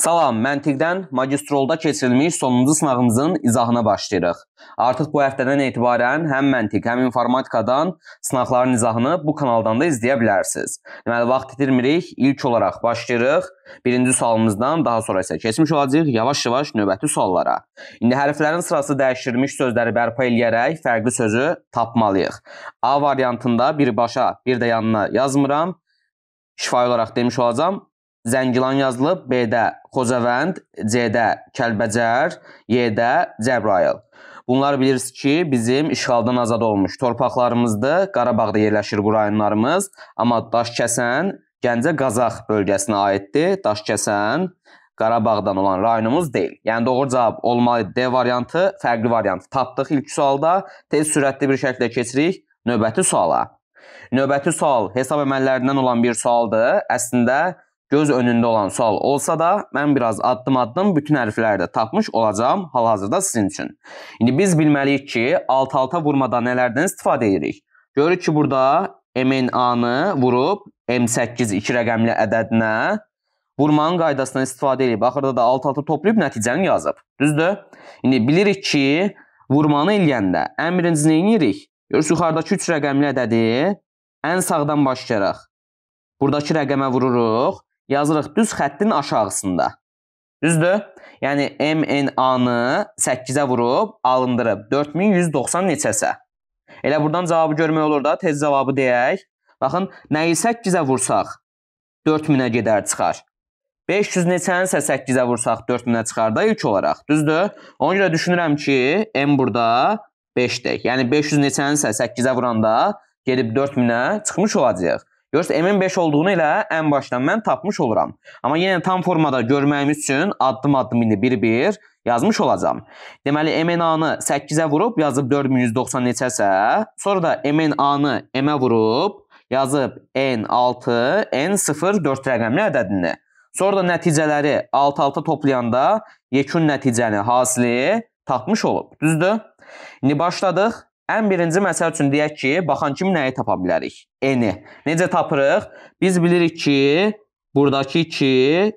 Salam, məntiqdən magistrolda keçirilmiş sonuncu sınağımızın izahına başlayırıq. Artıq bu həftədən etibarən həm məntiq, həm informatikadan sınaqların izahını bu kanaldan da izləyə bilərsiniz. Deməli, vaxt itirmirik, ilk olaraq başlayırıq. Birinci sualımızdan daha sonra isə keçmiş olacaq yavaş-yavaş növbəti suallara. İndi hərflərin sırası dəyişdirilmiş sözləri bərpa eləyərək fərqli sözü tapmalıyıq. A variantında birbaşa, bir də yanına yazmıram. Şifahi olaraq demiş olacağam, Zəngilan yazılıb, B-də Xocavənd, C-də Kəlbəcər, Y-də e Cəbrayıl. Bunlar bilirsiniz ki, bizim işğaldan azad olmuş torpaqlarımızdır. Qarabağda yerləşir bu rayonlarımız, amma Daşkəsən Gəncə Qazax bölgəsinə aiddir. Daşkəsən Qarabağdan olan rayonumuz deyil. Yəni doğru cavab olmalı D variantı, fərqli variantı tapdıq ilk sualda. Tez sürətli bir şəkildə keçirik növbəti suala. Növbəti sual hesab əməllərindən olan bir sualdır. Əslində göz önündə olan sual olsa da mən biraz addım addım bütün hərfləri də tapmış olacağam hal-hazırda sizin üçün. İndi biz bilməliyik ki, alt-alta vurmada nələrdən istifadə edirik? Görürük ki, burada MNA-nı vurub M8 iki rəqəmli ədədinə vurmanın qaydasından istifadə edib, axırda da alt-alta toplayıb nəticəni yazıb. Düzdür? İndi bilirik ki, vurmanı eləyəndə ən birinci nə edirik? Görürsüz yuxarıdakı 3 rəqəmli ədədi ən sağdan başlayaraq buradakı rəqəmə vururuq yazırıq düz xəttin aşağısında. Düzdür? Yəni MNA-nı 8-ə vurub alındırıb 4190 neçəsə. Elə buradan cavabı görmək olur da, tez cavabı deyək. Baxın, nəyi 8-ə vursaq 4000-ə gedər çıxar. 500 neçənisə 8-ə vursaq 4000-ə çıxar da ilk olaraq. Düzdür? Ona görə düşünürəm ki, M burada 5-dir. Yəni 500 neçənisə 8-ə vuranda gedib 4000-ə çıxmış olacağıq. Görürsüz M5 olduğunu elə ən başdan mən tapmış oluram. Amma yenə tam formada görməyimiz üçün addım-addım indi bir-bir yazmış olacam. Deməli MNA-nı 8-ə vurub yazıb 4190 neçəsə, sonra da MNA-nı M-ə vurub yazıb N6, N0 4 rəqəmli ədədini. Sonra da nəticələri alt-alta toplayanda yekun nəticəni hasili tapmış olub. Düzdür? İndi başladıq. Ən birinci məsəl üçün deyək ki, baxan kimi nəyi tapa bilərik? N-i. Necə tapırıq? Biz bilirik ki, buradakı 2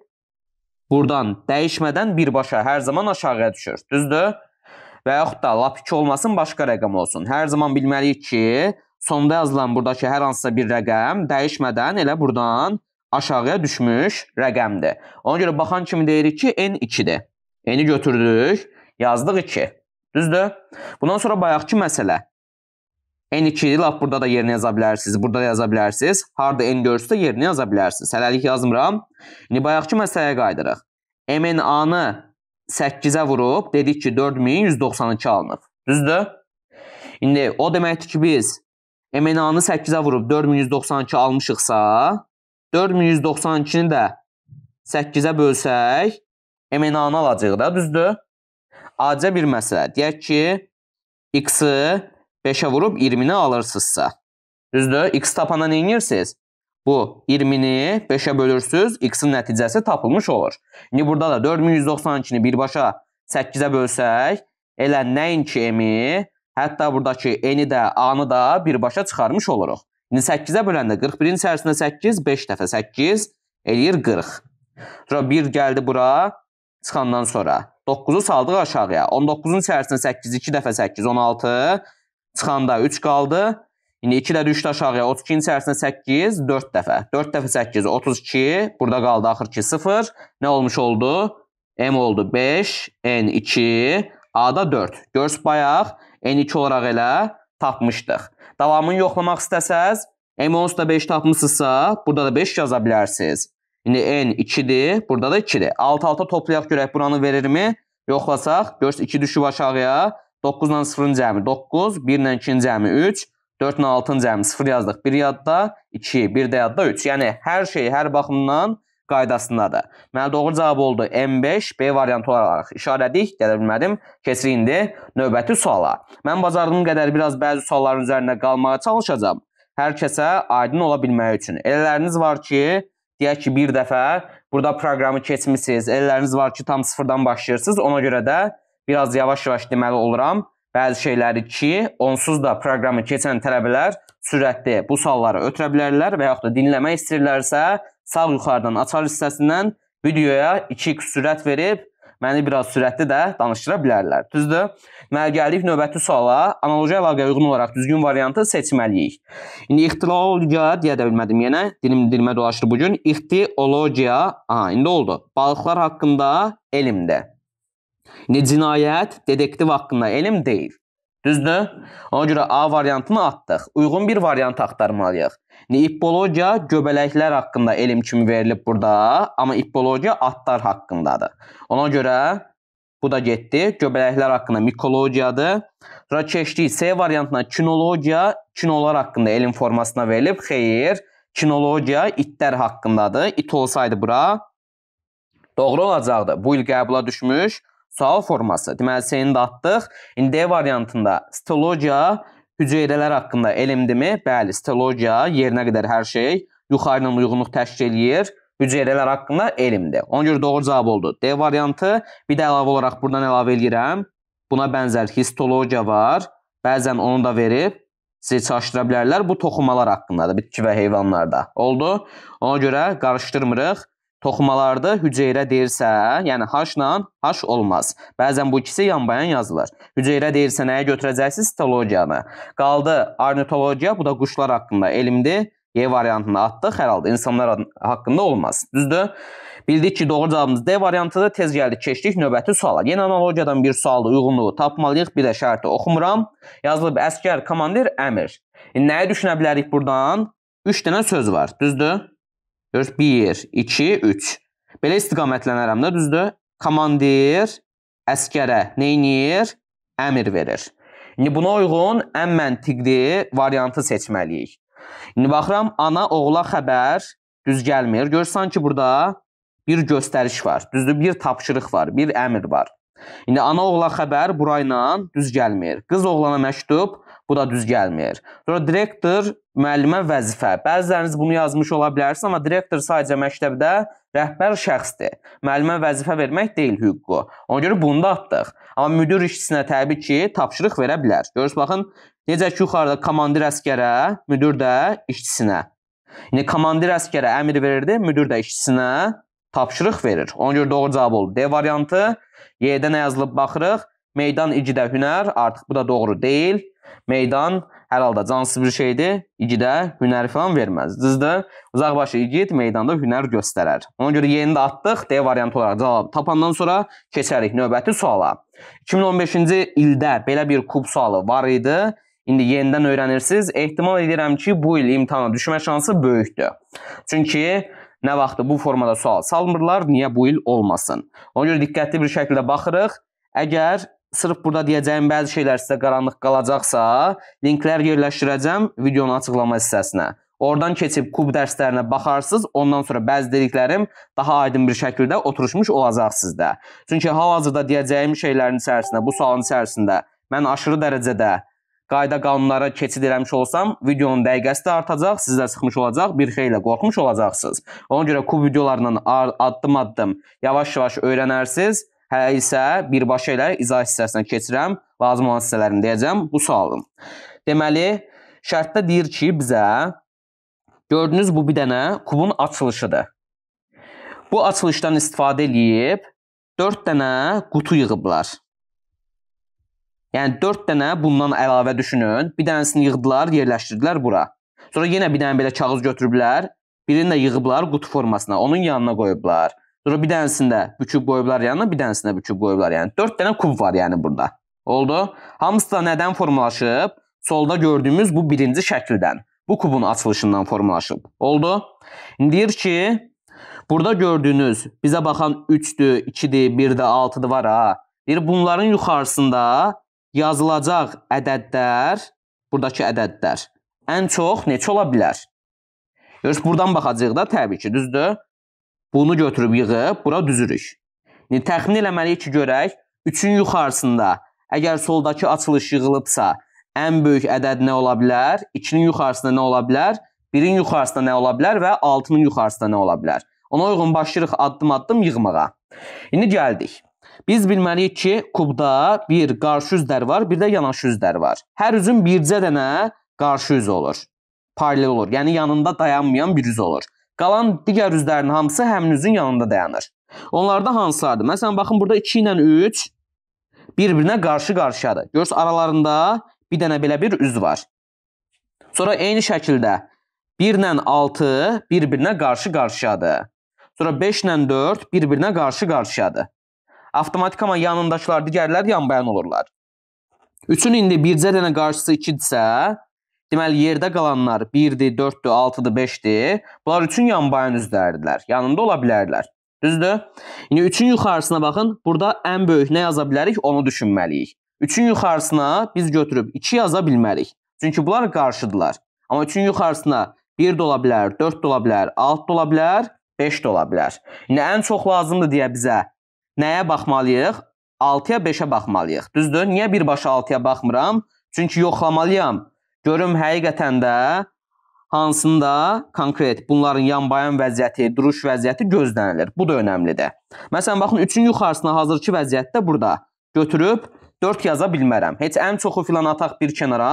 buradan dəyişmədən birbaşa hər zaman aşağıya düşür. Düzdür? Və yaxud da lap 2 olmasın, başqa rəqəm olsun. Hər zaman bilməliyik ki, sonda yazılan buradakı hər hansısa bir rəqəm dəyişmədən elə buradan aşağıya düşmüş rəqəmdir. Ona görə baxan kimi deyirik ki, n 2-dir. N-i götürdük, yazdıq 2. Düzdür? Bundan sonra bayaqki məsələ. N2 lap burada da yerinə yaza bilərsiniz, burada da yaza bilərsiniz. Harda N görürsə yerinə yaza bilərsiniz. Hələlik yazmıram. İndi bayaqki məsələyə qayıdırıq. MNA-nı 8-ə vurub dedik ki 4192 alınıb. Düzdür? İndi o deməkdir ki biz MNA-nı 8-ə vurub 4192 almışıqsa 4192-ni də 8-ə bölsək MNA-nı alacağıq da, düzdür? Acə bir məsələ. Deyək ki, x-i 5-ə vurub 20-ni alırsınızsa. Düzdür? X tapana nə edirsiniz? Bu 20-ni 5-ə bölürsüz, x-in nəticəsi tapılmış olur. İndi burada da 4192-ni birbaşa 8-ə bölsək, elə nəinki m-i, hətta buradakı n-i də, a-nı da birbaşa çıxarmış oluruq. İndi 8-ə böləndə 41-in içərisində 8, 5 dəfə 8 eləyir 40. Sonra 1 gəldi bura, çıxandan sonra 9-u saldıq aşağıya. 19-un içərisində 8, 2 dəfə 8, 16. Çıxanda 3 qaldı. İndi 2 də düşdü aşağıya. 32-nin içərisində 8, 4 dəfə. 4 dəfə 8, 32. Burada qaldı axır ki 0. Nə olmuş oldu? M oldu 5, N 2, A-da 4. Görs bayaq N2 olaraq elə tapmışdıq. Davamını yoxlamaq istəsəz, M onsuz da 5 tapmışsınızsa, burada da 5 yaza bilərsiniz. İndi n 2-dir. Burada da 2-dir. 6-6 toplayaq görək buranı verirmi? Yoxlasaq. Görürsüz 2 düşüb aşağıya. 9 ilə 0-ın cəmi 9. 1 ilə 2-nin cəmi 3. 4 ilə 6-ın cəmi 0 yazdıq. 1 yadda 2, 1 də yadda 3. Yəni hər şey hər baxımdan qaydasındadır. Mənim doğru cavab oldu M5, B variantı olaraq işarədik, gələ bilmədim. Keçirik indi növbəti suala. Mən bacardığım qədər biraz bəzi sualların üzərində qalmağa çalışacağam. Hər kəsə aydın ola bilmək üçün. Elələriniz var ki, deyək ki, bir dəfə burada proqramı keçmisiniz, elləriniz var ki, tam sıfırdan başlayırsınız. Ona görə də biraz yavaş-yavaş deməli oluram bəzi şeyləri ki, onsuz da proqramı keçən tələbələr sürətli bu sualları ötürə bilərlər və yaxud da dinləmək istəyirlərsə, sağ yuxarıdan açar hissəsindən videoya 2x sürət verib məni biraz sürətli də danışdıra bilərlər. Düzdür? Mənə gəldik növbəti suala. Analoji əlaqəyə uyğun olaraq düzgün variantı seçməliyik. İndi ixtilogiya deyə də bilmədim yenə. Dilim dilimə dolaşdı bu gün. İxtiologiya. Aha, indi oldu. Balıqlar haqqında elmdir. İndi cinayət detektiv haqqında elm deyil. Düzdür? Ona görə A variantını atdıq. Uyğun bir variant axtarmalıyıq. İppologiya göbələklər haqqında elm kimi verilib burada, amma ippologiya atlar haqqındadır. Ona görə bu da getdi. Göbələklər haqqında mikologiyadır. Sonra keçdik C variantına kinologiya, kinolar haqqında elm formasına verilib. Xeyr, kinologiya itlər haqqındadır. İt olsaydı bura doğru olacaqdı. Bu il qəbula düşmüş sual forması. Deməli C-ni də atdıq. İndi D variantında sitologiya hüceyrələr haqqında elmdimi? Bəli, sitologiya yerinə qədər hər şey yuxarı ilə uyğunluq təşkil eləyir. Hüceyrələr haqqında elmdir. Ona görə doğru cavab oldu. D variantı. Bir də əlavə olaraq buradan əlavə eləyirəm. Buna bənzər histologiya var. Bəzən onu da verib sizi çağışdıra bilərlər. Bu toxumalar haqqındadır bitki və heyvanlarda. Oldu. Ona görə qarışdırmırıq. Toxumalarda hüceyrə deyirsə, yəni H-la H olmaz. Bəzən bu ikisi yanbayan yazılır. Hüceyrə deyirsə nəyə götürəcəksiniz? Sitologiyanı. Qaldı ornitologiya, bu da quşlar haqqında elmdir. Y variantını atdıq, hər halda insanlar haqqında olmaz. Düzdür? Bildik ki, doğru cavabımız D variantıdır. Tez gəldik, keçdik növbəti suala. Yenə analogiyadan bir sualda uyğunluğu tapmalıyıq. Bir də şərti oxumuram. Yazılıb əskər, komandir, əmir. E, nəyi düşünə bilərik burdan? 3 dənə söz var, düzdür? Görürüz 1, 2, 3. Belə istiqamətlənərəm də düzdür. Komandir əskərə neynir? Əmir verir. İndi buna uyğun ən məntiqli variantı seçməliyik. İndi baxıram ana oğula xəbər düz gəlmir. Görürsən ki, burada bir göstəriş var. Düzdür, bir tapşırıq var, bir əmr var. İndi ana oğla xəbər burayla düz gəlmir. Qız oğlana məktub Bu da düz gəlmir. Sonra direktor, müəllimə vəzifə. Bəziləriniz bunu yazmış ola bilərsiniz, amma direktor sadəcə məktəbdə rəhbər şəxsdir. Müəllimə vəzifə vermək deyil hüququ. Ona görə bunu da atdıq. Amma müdir işçisinə təbii ki, tapşırıq verə bilər. Görürsüz baxın, necə ki yuxarıda komandir əskərə, müdir də işçisinə. Yəni komandir əskərə əmr verirdi, müdir də işçisinə tapşırıq verir. Ona görə doğru cavab oldu. D variantı. Y-də nə yazılıb baxırıq? Meydan igidə hünər. Artıq bu da doğru deyil. Meydan hər halda cansız bir şeydir. İgidə hünər filan verməz. Düzdür? Uzaqbaşı igid meydanda hünər göstərər. Ona görə yeni də atdıq D variantı olaraq cavab tapandan sonra keçərik növbəti suala. 2015-ci ildə belə bir kub sualı var idi. İndi yenidən öyrənirsiniz. Ehtimal edirəm ki, bu il imtahana düşmə şansı böyükdür. Çünki nə vaxtı bu formada sual salmırlar, niyə bu il olmasın? Ona görə diqqətli bir şəkildə baxırıq. Əgər sırf burada deyəcəyim bəzi şeylər sizə qaranlıq qalacaqsa, linklər yerləşdirəcəm videonun açıqlama hissəsinə. Oradan keçib kub dərslərinə baxarsınız, ondan sonra bəzi dediklərim daha aydın bir şəkildə oturuşmuş olacaq sizdə. Çünki hal-hazırda deyəcəyim şeylərin içərisində, bu sualın içərisində mən aşırı dərəcədə qayda qanunlara keçid eləmiş olsam, videonun dəqiqəsi də artacaq, siz də sıxmış olacaq, bir xeylə qorxmuş olacaqsınız. Ona görə kub videolarından addım-addım yavaş-yavaş öyrənərsiniz Hələ isə birbaşa elə izah hissəsinə keçirəm, lazım olan hissələrini deyəcəm bu sualın. Deməli, şərtdə deyir ki, bizə gördünüz bu bir dənə kubun açılışıdır. Bu açılışdan istifadə edib 4 dənə qutu yığıblar. Yəni 4 dənə bundan əlavə düşünün. Bir dənəsini yığdılar, yerləşdirdilər bura. Sonra yenə bir dənə belə kağız götürüblər, birini də yığıblar qutu formasına, onun yanına qoyublar. Sonra bir dənəsində büküb qoyublar yanına, bir dənəsində büküb qoyublar yəni. 4 dənə kub var yəni burada. Oldu. Hamısı da nədən formalaşıb? Solda gördüyümüz bu birinci şəkildən. Bu kubun açılışından formalaşıb. Oldu. İndi deyir ki, burada gördüyünüz bizə baxan 3-dür, 2-dir, 1-dir, 6-dır var ha. Deyir bunların yuxarısında yazılacaq ədədlər, buradakı ədədlər ən çox neçə ola bilər? Görüş buradan baxacağıq da təbii ki, düzdür? Bunu götürüb yığıb bura düzürük. İndi yəni, təxmin eləməliyik ki, görək 3-ün yuxarısında əgər soldakı açılış yığılıbsa, ən böyük ədəd nə ola bilər? 2-nin yuxarısında nə ola bilər? 1-in yuxarısında nə ola bilər və 6-nın yuxarısında nə ola bilər? Ona uyğun başlayırıq addım-addım yığmağa. İndi gəldik. Biz bilməliyik ki, kubda bir qarşı üzlər var, bir də yanaşı üzlər var. Hər üzün bircə dənə qarşı üz olur. Paralel olur. Yəni yanında dayanmayan bir üz olur. Qalan digər üzlərin hamısı həmnüzün yanında dayanır. Onlarda hansılardır? Məsələn, baxın, burada 2 ilə 3 bir-birinə qarşı-qarşıyadır. Görürsünüz, aralarında bir dənə belə bir üz var. Sonra eyni şəkildə 1 ilə 6 bir-birinə qarşı-qarşıyadır. Sonra 5 ilə 4 bir-birinə qarşı-qarşıyadır. Avtomatik amma yanındakılar digərlər yanbayan olurlar. 3-ün indi bircə dənə qarşısı 2-dirsə, Deməli yerdə qalanlar 1-dir, 4-dür, 6-dır, 5-dir. Bunlar üçün yanbayın üzvləridirlər. Yanında ola bilərlər. Düzdür? İndi 3-ün yuxarısına baxın. Burada ən böyük nə yaza bilərik, onu düşünməliyik. 3-ün yuxarısına biz götürüb 2 yaza bilmərik. Çünki bunlar qarşıdılar. Amma 3-ün yuxarısına 1 də ola bilər, 4 də ola bilər, 6 da ola bilər, 5 də ola bilər. İndi ən çox lazımdır deyə bizə nəyə baxmalıyıq? 6-ya 5-ə baxmalıyıq. Düzdür? Niyə birbaşa 6-ya baxmıram? Çünki yoxlamalıyam Görüm həqiqətən də hansında konkret bunların yanbayan vəziyyəti, duruş vəziyyəti gözlənilir. Bu da önəmlidir. Məsələn, baxın 3-ün yuxarısına hazırki vəziyyətdə burada götürüb 4 yaza bilmərəm. Heç ən çoxu filan ataq bir kənara,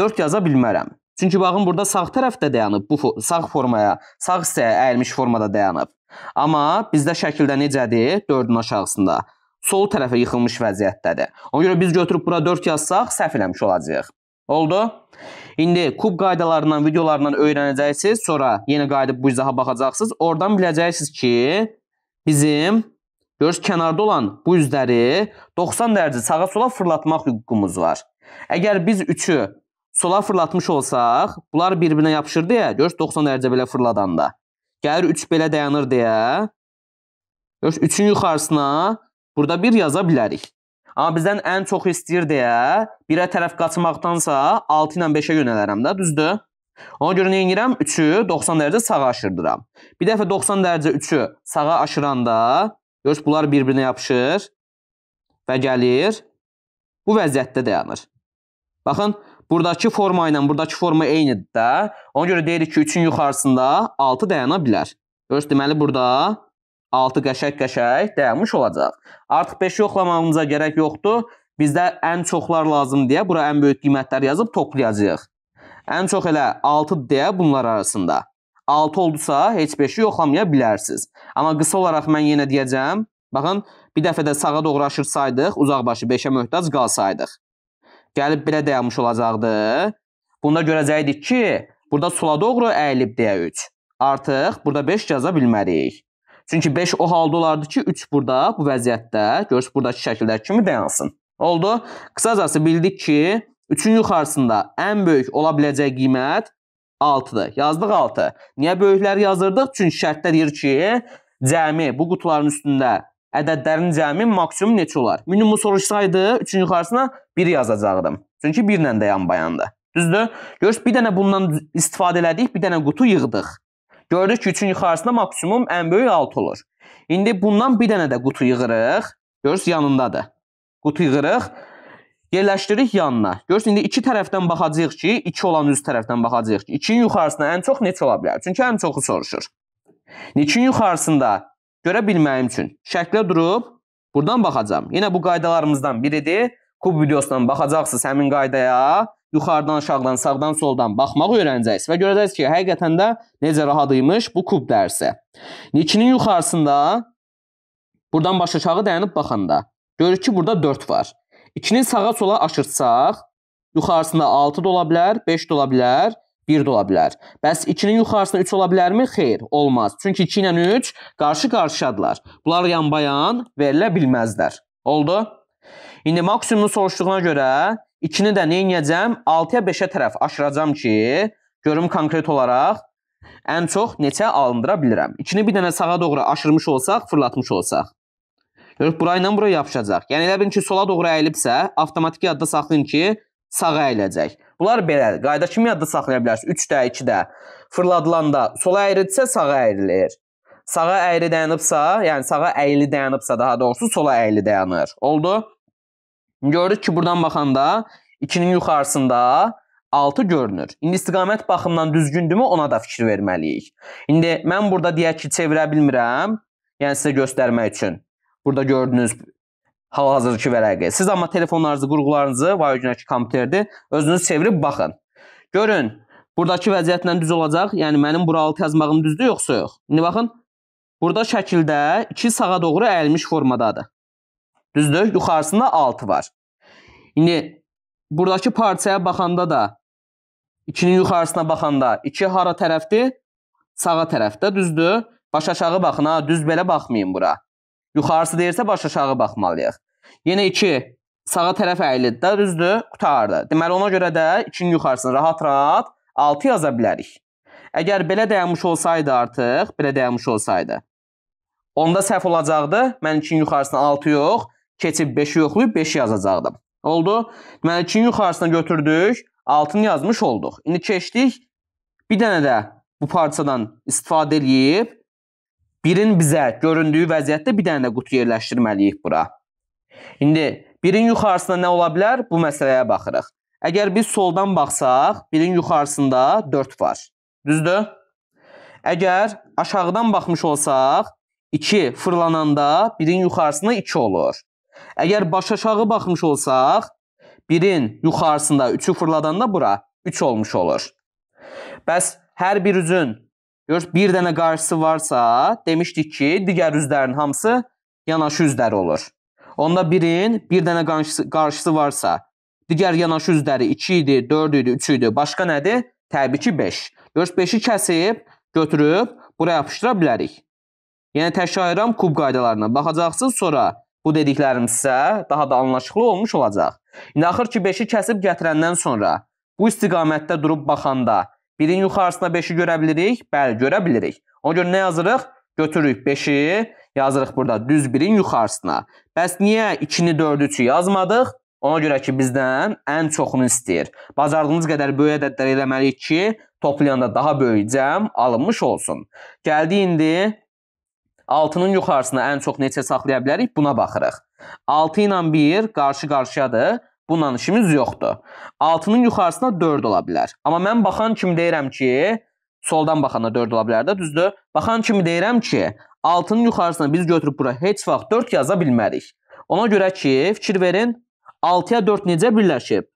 4 yaza bilmərəm. Çünki baxın burada sağ tərəfdə dayanıb bu sağ formaya, sağ hissəyə əyilmiş formada dayanıb. Amma bizdə şəkildə necədir? 4-ün aşağısında. Sol tərəfə yıxılmış vəziyyətdədir. Ona görə biz götürüb bura 4 yazsaq səhv eləmiş olacağıq. Oldu? İndi kub qaydalarından, videolarından öyrənəcəksiniz. Sonra yenə qayıdıb bu izaha baxacaqsınız. Oradan biləcəksiniz ki, bizim görürsüz kənarda olan bu üzləri 90 dərəcə sağa sola fırlatmaq hüququmuz var. Əgər biz 3-ü sola fırlatmış olsaq, bunlar bir-birinə yapışır deyə, görürsüz 90 dərəcə belə fırladanda. Gəlir 3 belə dayanır deyə, görürsüz 3-ün yuxarısına burada 1 yaza bilərik. Amma bizdən ən çox istəyir deyə birə tərəf qaçmaqdansa 6 ilə 5-ə yönələrəm də, düzdür? Ona görə nə edirəm? 3-ü 90 dərəcə sağa aşırdıram. Bir dəfə 90 dərəcə 3-ü sağa aşıranda, görürsüz, bunlar bir-birinə yapışır və gəlir. Bu vəziyyətdə dayanır. Baxın, buradakı forma ilə buradakı forma eynidir də. Ona görə deyirik ki, 3-ün yuxarısında 6 dayana bilər. Görürsüz, deməli burada 6 qəşək-qəşək dəymiş olacaq. Artıq 5 yoxlamamıza gərək yoxdur. Bizdə ən çoxlar lazım deyə bura ən böyük qiymətləri yazıb toplayacağıq. Ən çox elə 6 deyə bunlar arasında. 6 oldusa heç 5-i yoxlamaya bilərsiniz. Amma qısa olaraq mən yenə deyəcəm. Baxın, bir dəfə də sağa doğru aşırsaydıq, uzaq başı 5-ə möhtac qalsaydıq. Gəlib belə dayanmış olacaqdı. Bunda görəcəkdik ki, burada sola doğru əyilib deyə 3. Artıq burada 5 yaza bilmərik. Çünki 5 o halda olardı ki, 3 burada bu vəziyyətdə, görürsüz buradakı şəkillər kimi dayansın. Oldu. Qısacası bildik ki, 3-ün yuxarısında ən böyük ola biləcək qiymət 6-dır. Yazdıq 6. Niyə böyükləri yazırdıq? Çünki şərtdə deyir ki, cəmi bu qutuların üstündə ədədlərin cəmi maksimum neçə olar? Minimum soruşsaydı 3-ün yuxarısına 1 yazacaqdım. Çünki 1 ilə də yan bayandı. Düzdür? Görürsüz, bir dənə bundan istifadə elədik, bir dənə qutu yığdıq. Gördük ki, üçün yuxarısında maksimum ən böyük 6 olur. İndi bundan bir dənə də qutu yığırıq. Görürsünüz, yanındadır. Qutu yığırıq. Yerləşdiririk yanına. Görürsünüz, indi iki tərəfdən baxacağıq ki, 2 olan üz tərəfdən baxacağıq ki, 2-nin yuxarısında ən çox neçə ola bilər? Çünki ən çoxu soruşur. 2-nin yuxarısında görə bilməyim üçün şəklə durub buradan baxacağam. Yenə bu qaydalarımızdan biridir. Kub videosundan baxacaqsınız həmin qaydaya yuxarıdan, aşağıdan, sağdan, soldan baxmaq öyrənəcəksiniz və görəcəksiniz ki, həqiqətən də necə rahat imiş bu kub dərsi. 2-nin yuxarısında buradan baş aşağı dayanıb baxanda görürük ki, burada 4 var. 2-nin sağa sola aşırtsaq, yuxarısında 6 da ola bilər, 5 də ola bilər, 1 də ola bilər. Bəs 2-nin yuxarısında 3 ola bilərmi? Xeyr, olmaz. Çünki 2 ilə 3 qarşı-qarşıdırlar. Bunlar yan-bayan verilə bilməzlər. Oldu? İndi maksimumu soruşduğuna görə 2-ni də neyinəcəm? 6-ya 5-ə tərəf aşıracam ki, görüm konkret olaraq ən çox neçə alındıra bilirəm. 2-ni bir dənə sağa doğru aşırmış olsaq, fırlatmış olsaq. Görürük, bura ilə bura yapışacaq. Yəni elə bilin ki, sola doğru əyilibsə, avtomatik yadda saxlayın ki, sağa əyiləcək. Bunlar belədir. Qayda kimi yadda saxlaya bilərsiniz? 3-də, 2-də fırladılanda sola əyridirsə, sağa əyrilir. Sağa əyri dayanıbsa, yəni sağa əyli dayanıbsa daha doğrusu sola əyli dayanır. Oldu? Görürük ki, buradan baxanda 2-nin yuxarısında 6 görünür. İndi istiqamət baxımından düzgündürmü ona da fikir verməliyik. İndi mən burada deyək ki, çevirə bilmirəm. Yəni sizə göstərmək üçün. Burada gördünüz hal-hazırki vərəqi. Siz amma telefonlarınızı, qurğularınızı, vay günəki kompüterdir, özünüz çevirib baxın. Görün, buradakı vəziyyətlə düz olacaq. Yəni mənim bura 6 yazmağım düzdür yoxsa yox? İndi baxın. Burada şəkildə 2 sağa doğru əyilmiş formadadır. Düzdür? Yuxarısında 6 var. İndi buradakı parçaya baxanda da 2-nin yuxarısına baxanda 2 hara tərəfdir? Sağa tərəfdə, düzdür? Baş aşağı baxın ha, düz belə baxmayın bura. Yuxarısı deyirsə baş aşağı baxmalıyıq. Yenə 2 sağa tərəf əyildi də, düzdür? Qutardı. Deməli ona görə də 2-nin yuxarısını rahat-rahat 6 yaza bilərik. Əgər belə dayanmış olsaydı artıq, belə dayanmış olsaydı, onda səhv olacaqdı. Mən 2-nin yuxarısına 6 yox, keçib 5-i yoxlayıb 5 yazacaqdım. Oldu? Deməli 2-nin yuxarısına götürdük, 6-nı yazmış olduq. İndi keçdik bir dənə də bu parçadan istifadə eləyib birin bizə göründüyü vəziyyətdə bir dənə də qutu yerləşdirməliyik bura. İndi birin yuxarısına nə ola bilər? Bu məsələyə baxırıq. Əgər biz soldan baxsaq, birin yuxarısında 4 var. Düzdür? Əgər aşağıdan baxmış olsaq, 2 fırlananda birin yuxarısına 2 olur. Əgər baş aşağı baxmış olsaq, 1-in yuxarısında 3-ü fırladanda bura 3 olmuş olur. Bəs hər bir üzün görürsüz bir dənə qarşısı varsa, demişdik ki, digər üzlərin hamısı yanaşı üzlər olur. Onda birin bir dənə qarşısı, qarşısı varsa, digər yanaşı üzləri 2 idi, 4 idi, 3 idi. Başqa nədir? Təbii ki 5. Görürsüz 5-i kəsib götürüb bura yapışdıra bilərik. Yəni təkrarıram kub qaydalarına baxacaqsınız, sonra Bu dediklərim sizə daha da anlaşıqlı olmuş olacaq. İndi axır ki 5-i kəsib gətirəndən sonra bu istiqamətdə durub baxanda 1-in yuxarısına 5-i görə bilirik? Bəli, görə bilirik. Ona görə nə yazırıq? Götürürük 5-i, yazırıq burada düz 1-in yuxarısına. Bəs niyə 2-ni 4-ü 3-ü yazmadıq? Ona görə ki, bizdən ən çoxunu istəyir. Bacardığımız qədər böyük ədədlər eləməliyik ki, toplayanda daha böyük cəm alınmış olsun. Gəldi indi 6-nın yuxarısına ən çox neçə saxlaya bilərik? Buna baxırıq. 6 ilə 1 qarşı-qarşıyadır. Bununla işimiz yoxdur. 6-nın yuxarısına 4 ola bilər. Amma mən baxan kimi deyirəm ki, soldan baxanda 4 ola bilər də, düzdür? Baxan kimi deyirəm ki, 6-nın yuxarısına biz götürüb bura heç vaxt 4 yaza bilmərik. Ona görə ki, fikir verin, 6-ya 4 necə birləşib?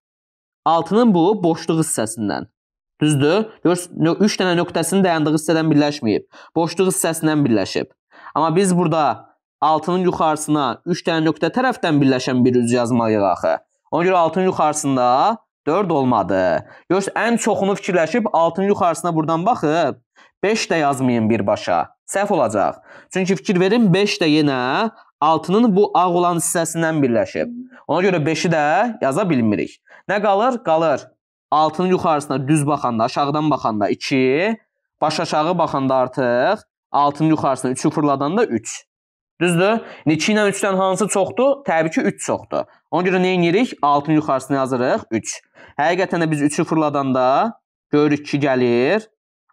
6-nın bu boşluq hissəsindən. Düzdür? 3 dənə nöqtəsinin dayandığı hissədən birləşməyib. Boşluq hissəsindən birləşib. Amma biz burada 6-nın yuxarısına 3 dənə nöqtə tərəfdən birləşən bir üz yazmalıyıq axı. Ona görə 6-nın yuxarısında 4 olmadı. Görürsüz, ən çoxunu fikirləşib 6-nın yuxarısına buradan baxıb 5 də yazmayın birbaşa. Səhv olacaq. Çünki fikir verin 5 də yenə 6-nın bu ağ olan hissəsindən birləşib. Ona görə 5-i də yaza bilmirik. Nə qalır? Qalır 6-nın yuxarısına düz baxanda, aşağıdan baxanda 2, baş aşağı baxanda artıq 6-nı yuxarısına 3-ü fırladanda 3. Düzdür? 2 ilə 3-dən hansı çoxdur? Təbii ki, 3 çoxdur. Ona görə nə edirik? 6-nın yuxarısını yazırıq 3. Həqiqətən də biz 3-ü fırladanda görürük ki, gəlir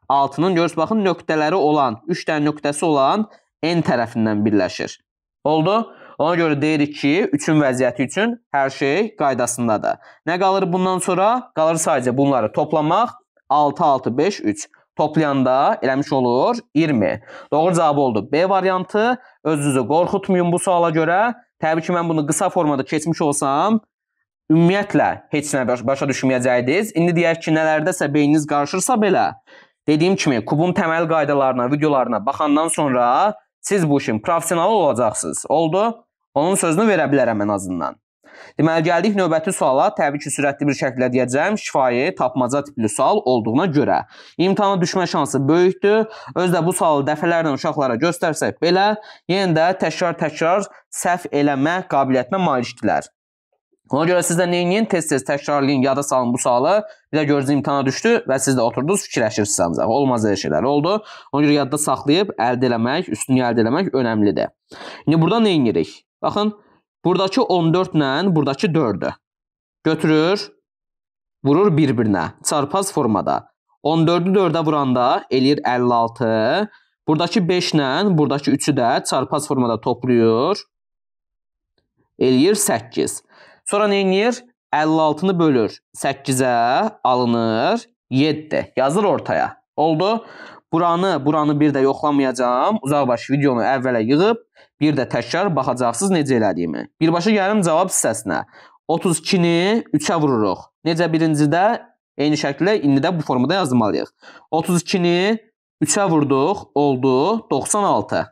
6-nın görürsüz baxın nöqtələri olan, 3 dənə nöqtəsi olan n tərəfindən birləşir. Oldu? Ona görə deyirik ki, 3-ün vəziyyəti üçün hər şey qaydasındadır. Nə qalır bundan sonra? Qalır sadəcə bunları toplamaq. 6, 6, 5, 3 toplayanda eləmiş olur 20. Doğru cavabı oldu. B variantı. Özünüzü qorxutmayın bu suala görə. Təbii ki, mən bunu qısa formada keçmiş olsam, ümumiyyətlə heç nə başa düşməyəcəydiniz. İndi deyək ki, nələrdəsə beyniniz qarışırsa belə, dediyim kimi, kubun təməl qaydalarına, videolarına baxandan sonra siz bu işin professionalı olacaqsınız. Oldu? Onun sözünü verə bilərəm ən azından. Deməli, gəldik növbəti suala. Təbii ki, sürətli bir şəkildə deyəcəm. Şifahi tapmaca tipli sual olduğuna görə imtahana düşmə şansı böyükdür. Özdə bu sualı dəfələrlə uşaqlara göstərsək belə, yenə də təkrar-təkrar səhv eləmə qabiliyyətinə malikdirlər. Ona görə siz də neyin tez-tez təkrarlayın, yada salın bu sualı. Bir də görürüz imtahana düşdü və siz də oturdunuz, fikirləşirsiniz ancaq. Olmaz elə şeylər oldu. Ona görə yadda saxlayıb əldə eləmək, üstünü əldə eləmək önəmlidir. İndi burada nə edirik? Baxın, Buradakı 14 ilə buradakı 4-ü götürür, vurur bir-birinə çarpaz formada. 14-ü 4-ə vuranda eləyir 56. Buradakı 5 ilə buradakı 3-ü də çarpaz formada toplayır. Eləyir 8. Sonra nə edir? 56-nı bölür 8-ə, alınır 7. Yazır ortaya. Oldu? Buranı, buranı bir də yoxlamayacağım. Uzaqbaş videonu əvvələ yığıb Bir də təkrar baxacaqsınız necə elədiyimi. Birbaşa gəlin cavab hissəsinə. 32-ni 3-ə vururuq. Necə birincidə eyni şəkildə indi də bu formada yazmalıyıq. 32-ni 3-ə vurduq, oldu 96.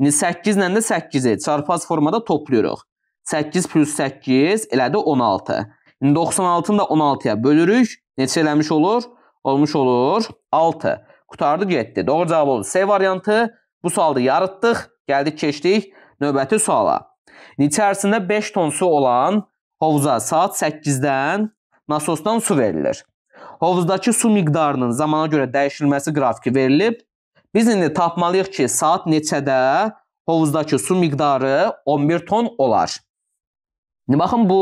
İndi 8 ilə də 8-i çarpaz formada toplayırıq. 8 plus 8 elədi 16. İndi 96-nı da 16-ya bölürük. Neçə eləmiş olur? Olmuş olur 6. Qutardı getdi. Doğru cavab oldu. C variantı. Bu sualda yarıtdıq. Gəldik, keçdik növbəti suala. İçərisində 5 ton su olan hovuza saat 8-dən nasosdan su verilir. Hovuzdakı su miqdarının zamana görə dəyişilməsi qrafiki verilib. Biz indi tapmalıyıq ki, saat neçədə hovuzdakı su miqdarı 11 ton olar. İndi baxın bu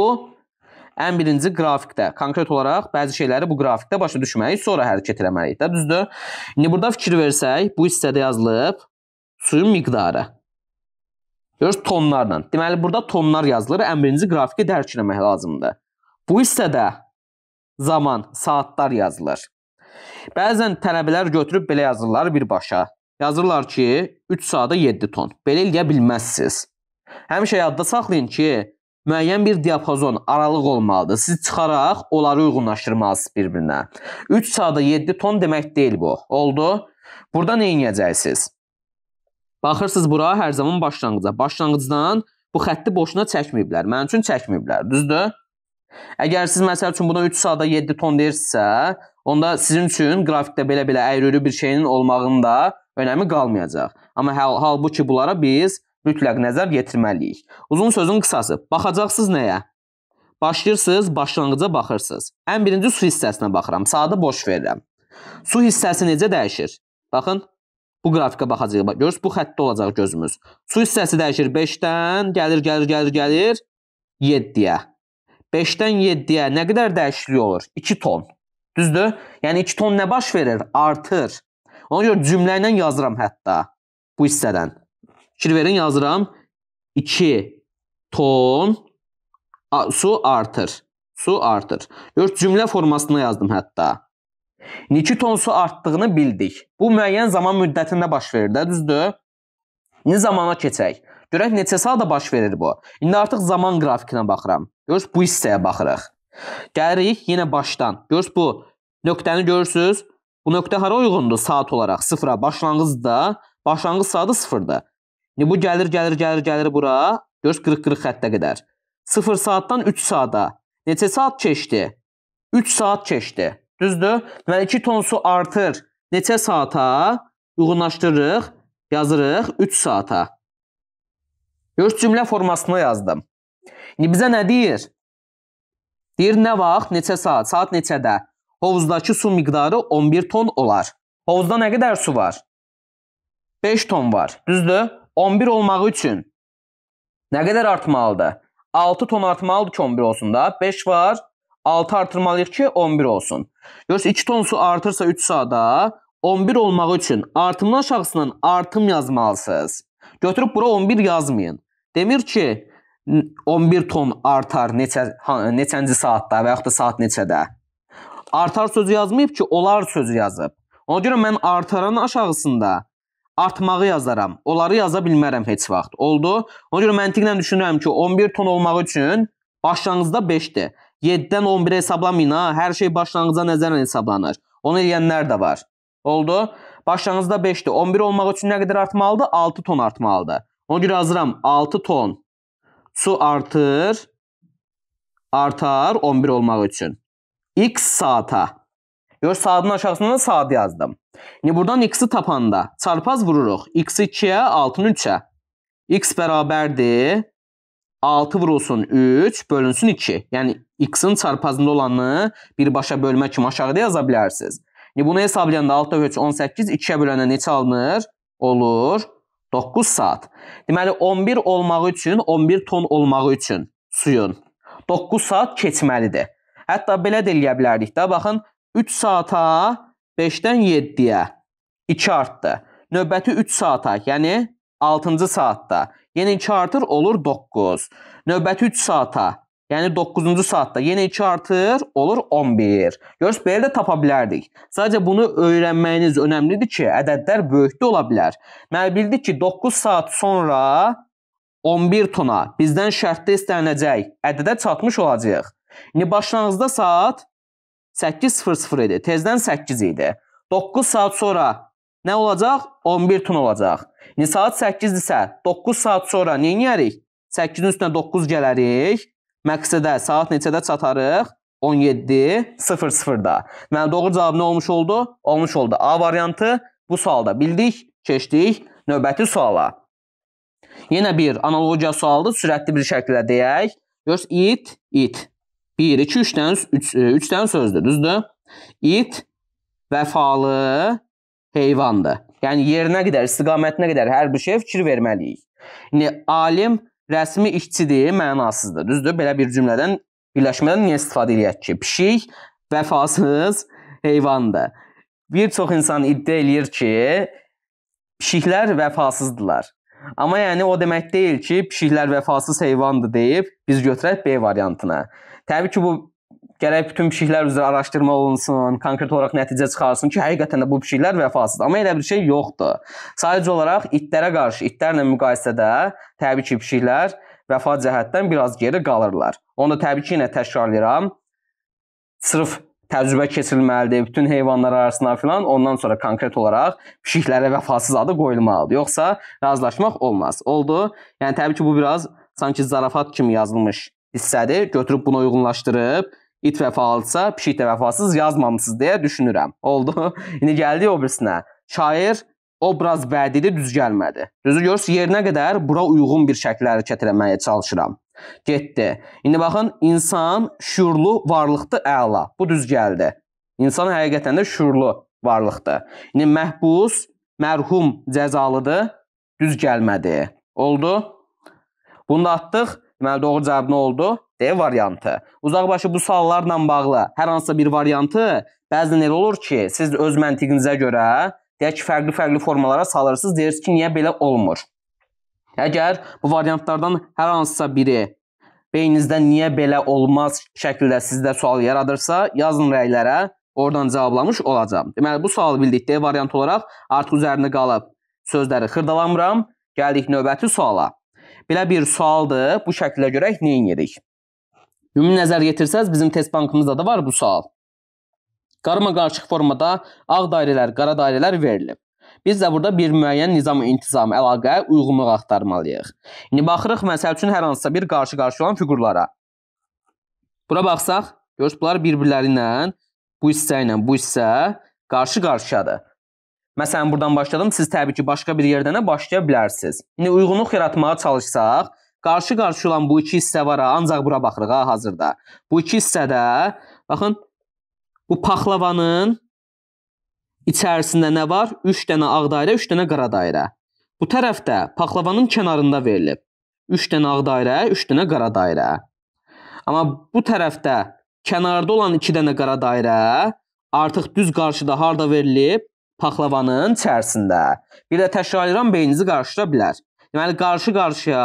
ən birinci qrafikdə, konkret olaraq bəzi şeyləri bu qrafikdə başa düşməliyik, sonra hərəkət eləməliyik də, düzdür? İndi burada fikir versək, bu hissədə yazılıb suyun miqdarı. Görürsüz tonlarla. Deməli burada tonlar yazılır. Əmrinci qrafiki dərk etmək lazımdır. Bu hissədə zaman, saatlar yazılır. Bəzən tələbələr götürüb belə yazırlar birbaşa. Yazırlar ki, 3 saata 7 ton. Belə eləyə bilməzsiniz. Həmişə yadda saxlayın ki, müəyyən bir diapazon, aralıq olmalıdır. Siz çıxaraq onları uyğunlaşdırmalısınız bir-birinə. 3 saata 7 ton demək deyil bu. Oldu? Burada nə edəcəksiniz? Baxırsınız bura hər zaman başlanğıca. Başlanğıcdan bu xətti boşuna çəkməyiblər. Mənim üçün çəkməyiblər, düzdür? Əgər siz məsəl üçün buna 3 saatda 7 ton deyirsinizsə, onda sizin üçün qrafikdə belə-belə əyri-üyrü bir şeyin olmağında önəmi qalmayacaq. Amma hal halbuki bunlara biz mütləq nəzər yetirməliyik. Uzun sözün qısası, baxacaqsınız nəyə? Başlayırsınız, başlanğıca baxırsınız. Ən birinci su hissəsinə baxıram, sadə boş verirəm. Su hissəsi necə dəyişir? Baxın, Bu qrafika baxacağıq. Bax, görürsüz, bu xəttdə olacaq gözümüz. Su hissəsi dəyişir 5-dən, gəlir, gəlir, gəlir, gəlir 7-yə. 5-dən 7-yə nə qədər dəyişiklik olur? 2 ton. Düzdür? Yəni 2 ton nə baş verir? Artır. Ona görə cümlə ilə yazıram hətta bu hissədən. Fikir verin, yazıram. 2 ton su artır. Su artır. Gör, cümlə formasına yazdım hətta. Nikiton su artdığını bildik. Bu müəyyən zaman müddətində baş verir də, düzdür? İndi zamana keçək. Görək neçə saatda baş verir bu. İndi artıq zaman qrafikinə baxıram. Görürsüz, bu hissəyə baxırıq. Gəlirik yenə başdan. Görürsüz, bu nöqtəni görürsüz. Bu nöqtə hara uyğundur saat olaraq? Sıfıra. Başlanğıcda, başlanğıc saatı sıfırdır. İndi bu gəlir, gəlir, gəlir, gəlir bura. Görürsüz, 40-40 xəttə qədər. 0 saatdan 3 saata. Neçə saat keçdi? 3 saat keçdi. Düzdür? Deməli 2 ton su artır neçə saata? Uyğunlaşdırırıq, yazırıq 3 saata. Görüş cümlə formasını yazdım. İndi bizə nə deyir? Deyir nə vaxt, neçə saat, saat neçədə? Hovuzdakı su miqdarı 11 ton olar. Hovuzda nə qədər su var? 5 ton var. Düzdür? 11 olmağı üçün nə qədər artmalıdır? 6 ton artmalıdır ki 11 olsun da. 5 var, 6 artırmalıyıq ki 11 olsun. Görürsünüz 2 ton su artırsa 3 sahada 11 olmağı üçün artımdan aşağısından artım yazmalısınız. Götürüb bura 11 yazmayın. Demir ki 11 ton artar neçə neçənci saatda və yaxud da saat neçədə. Artar sözü yazmayıb ki, olar sözü yazıb. Ona görə mən artaran aşağısında artmağı yazaram. Onları yaza bilmərəm heç vaxt. Oldu? Ona görə məntiqlə düşünürəm ki, 11 ton olmaq üçün başlanğıcda 5-dir. 7-dən 11-ə hesablamayın ha. Hər şey başlanğıca nəzərlə hesablanır. Onu eləyənlər də var. Oldu? Başlanğıcda 5-dir. 11 olmaq üçün nə qədər artmalıdır? 6 ton artmalıdır. Ona görə yazıram 6 ton su artır. Artar 11 olmaq üçün. X saata. Yox, saatın aşağısına da saat yazdım. İndi buradan x-i tapanda çarpaz vururuq. x-i 2-yə, 6-nın 3-ə. x bərabərdir 6 vurulsun 3, bölünsün 2. Yəni, x-in çarpazında olanı birbaşa bölmək kimi aşağıda yaza bilərsiniz. Yəni, bunu hesablayanda 6 3, 18, 2-yə böləndə neçə alınır? Olur 9 saat. Deməli, 11 olmağı üçün, 11 ton olmağı üçün suyun 9 saat keçməlidir. Hətta belə də eləyə bilərdik də, baxın, 3 saata 5-dən 7-yə 2 artdı. Növbəti 3 saata, yəni 6-cı saatda. Yenə 2 artır, olur 9. Növbəti 3 saata, yəni 9-cu saatda yenə 2 artır, olur 11. Görürsüz, belə də tapa bilərdik. Sadəcə bunu öyrənməyiniz önəmlidir ki, ədədlər böyük də ola bilər. Mən bildik ki, 9 saat sonra 11 tona bizdən şərtdə istəniləcək ədədə çatmış olacağıq. İndi başlanğıcda saat 8.00 idi. Tezdən 8 idi. 9 saat sonra nə olacaq? 11 tun olacaq. İndi saat 8-dirsə, 9 saat sonra nə edərik? 8-in üstünə 9 gələrik. Məqsədə saat neçədə çatarıq? 17:00-da. Deməli doğru cavab nə olmuş oldu? Olmuş oldu. A variantı bu sualda bildik, keçdik növbəti suala. Yenə bir analogiya sualdır, sürətli bir şəkildə deyək. Görürsüz it, it. 1 2 3 dənə 3 3 dənə sözdür, düzdür? It, vəfalı, heyvandır. Yəni yerinə qədər, istiqamətinə qədər hər bir şeyə fikir verməliyik. İndi alim rəsmi işçidir, mənasızdır. Düzdür? Belə bir cümlədən birləşmədən niyə istifadə eləyək ki? Pişik vəfasız heyvandır. Bir çox insan iddia eləyir ki, pişiklər vəfasızdılar. Amma yəni o demək deyil ki, pişiklər vəfasız heyvandır deyib biz götürək B variantına. Təbii ki, bu gərək bütün pişiklər üzrə araşdırma olunsun, konkret olaraq nəticə çıxarsın ki, həqiqətən də bu pişiklər vəfasızdır. Amma elə bir şey yoxdur. Sadəcə olaraq itlərə qarşı, itlərlə müqayisədə təbii ki, pişiklər vəfa cəhətdən biraz geri qalırlar. Onu da təbii ki, yenə təkrarlayıram. Sırf təcrübə keçirilməlidir bütün heyvanlar arasına filan. Ondan sonra konkret olaraq pişiklərə vəfasız adı qoyulmalıdır. Yoxsa razılaşmaq olmaz. Oldu. Yəni təbii ki, bu biraz sanki zarafat kimi yazılmış hissədir. Götürüb buna uyğunlaşdırıb it vəfalıdsa, pişik də vəfasız yazmamısınız deyə düşünürəm. Oldu. İndi gəldik o birisinə. Şair obraz bədili düz gəlmədi. Düzü görürsüz, yerinə qədər bura uyğun bir şəkildə hərəkət eləməyə çalışıram. Getdi. İndi baxın, insan şüurlu varlıqdır əla. Bu düz gəldi. İnsan həqiqətən də şüurlu varlıqdır. İndi məhbus, mərhum cəzalıdır. Düz gəlmədi. Oldu? Bunu da atdıq. Deməli doğru cavab nə oldu? D variantı. Uzaqbaşı bu suallarla bağlı hər hansısa bir variantı bəzən elə olur ki, siz öz məntiqinizə görə deyək ki, fərqli-fərqli formalara salırsınız, deyirsiniz ki, niyə belə olmur? Əgər bu variantlardan hər hansısa biri beyninizdə niyə belə olmaz şəkildə sizdə sual yaradırsa, yazın rəylərə, oradan cavablamış olacağam. Deməli, bu sualı bildik D variant olaraq artıq üzərində qalıb sözləri xırdalamıram. Gəldik növbəti suala. Belə bir sualdır. Bu şəkildə görək nə edirik. Ümumi nəzər yetirsəz, bizim test bankımızda da var bu sual. Qarma-qarışıq formada ağ dairələr, qara dairələr verilib. Biz də burada bir müəyyən nizam, intizam, əlaqə, uyğunluq axtarmalıyıq. İndi baxırıq məsəl üçün hər hansısa bir qarşı-qarşı olan fiqurlara. Bura baxsaq, görürüz bunlar bir-birləri ilə, bu hissə ilə bu hissə qarşı-qarşıyadır. Məsələn, buradan başladım. Siz təbii ki, başqa bir yerdən də başlaya bilərsiniz. İndi uyğunluq yaratmağa çalışsaq, Qarşı-qarşı olan bu iki hissə var ha, ancaq bura baxırıq ha hazırda. Bu iki hissədə baxın bu paxlavanın içərisində nə var? 3 dənə ağ dairə, 3 dənə qara dairə. Bu tərəfdə paxlavanın kənarında verilib. 3 dənə ağ dairə, 3 dənə qara dairə. Amma bu tərəfdə kənarda olan 2 dənə qara dairə artıq düz qarşıda harda verilib? Paxlavanın içərisində. Bir də təkrarlayıram beyninizi qarışdıra bilər. Deməli qarşı-qarşıya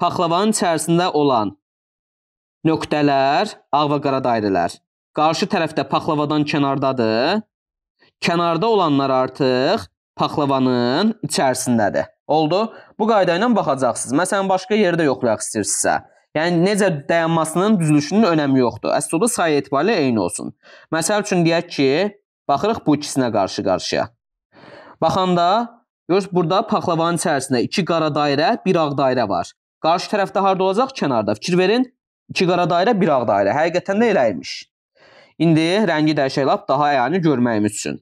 paxlavanın içərisində olan nöqtələr ağ və qara dairələr. Qarşı tərəfdə paxlavadan kənardadır. Kənarda olanlar artıq paxlavanın içərisindədir. Oldu? Bu qayda ilə baxacaqsınız. Məsələn, başqa yerdə yoxlayaq istəyirsinizsə. Yəni necə dayanmasının, düzülüşünün önəmi yoxdur. Əslində sayı etibarilə eyni olsun. Məsəl üçün deyək ki, baxırıq bu ikisinə qarşı-qarşıya. Baxanda görürüz burada paxlavanın içərisində iki qara dairə, bir ağ dairə var. Qarşı tərəfdə harda olacaq? Kənarda. Fikir verin. 2 qara dairə, 1 ağ dairə. Həqiqətən də elə imiş. İndi rəngi dəyişək lap daha əyanı görməyimiz üçün.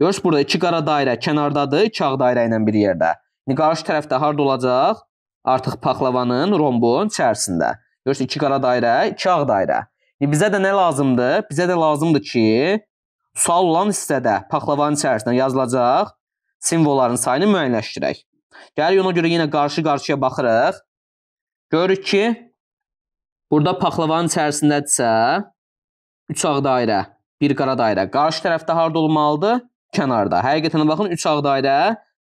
Görürsüz burada 2 qara dairə kənardadır, 2 ağ dairə ilə bir yerdə. İndi qarşı tərəfdə harda olacaq? Artıq paxlavanın, rombun içərisində. Görürsüz 2 qara dairə, 2 ağ dairə. İndi bizə də nə lazımdır? Bizə də lazımdır ki, sual olan hissədə paxlavanın içərisində yazılacaq simvolların sayını müəyyənləşdirək. Gəlir ona görə yenə qarşı-qarşıya baxırıq. Görürük ki, burada paxlavanın içərisindədirsə, üç ağ dairə, bir qara dairə. Qarşı tərəfdə harda olmalıdır? Kənarda. Həqiqətənə baxın, üç ağ dairə,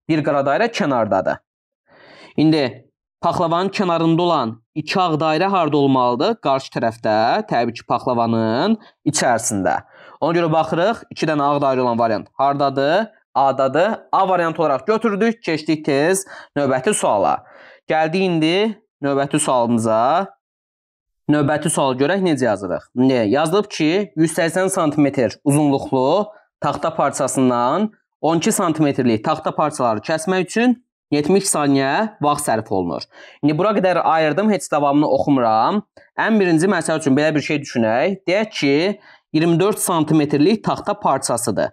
bir qara dairə kənardadır. İndi paxlavanın kənarında olan iki ağ dairə harda olmalıdır? Qarşı tərəfdə, təbii ki, paxlavanın içərisində. Ona görə baxırıq, 2 dənə ağ dairə olan variant hardadır? A-dadır. A variantı olaraq götürdük, keçdik tez növbəti suala. Gəldik indi növbəti sualımıza növbəti sual görək necə yazırıq. Ne? Yazılıb ki, 180 sm uzunluqlu taxta parçasından 12 sm-lik taxta parçaları kəsmək üçün 70 saniyə vaxt sərf olunur. İndi bura qədər ayırdım, heç davamını oxumuram. Ən birinci məsəl üçün belə bir şey düşünək. Deyək ki, 24 sm-lik taxta parçasıdır.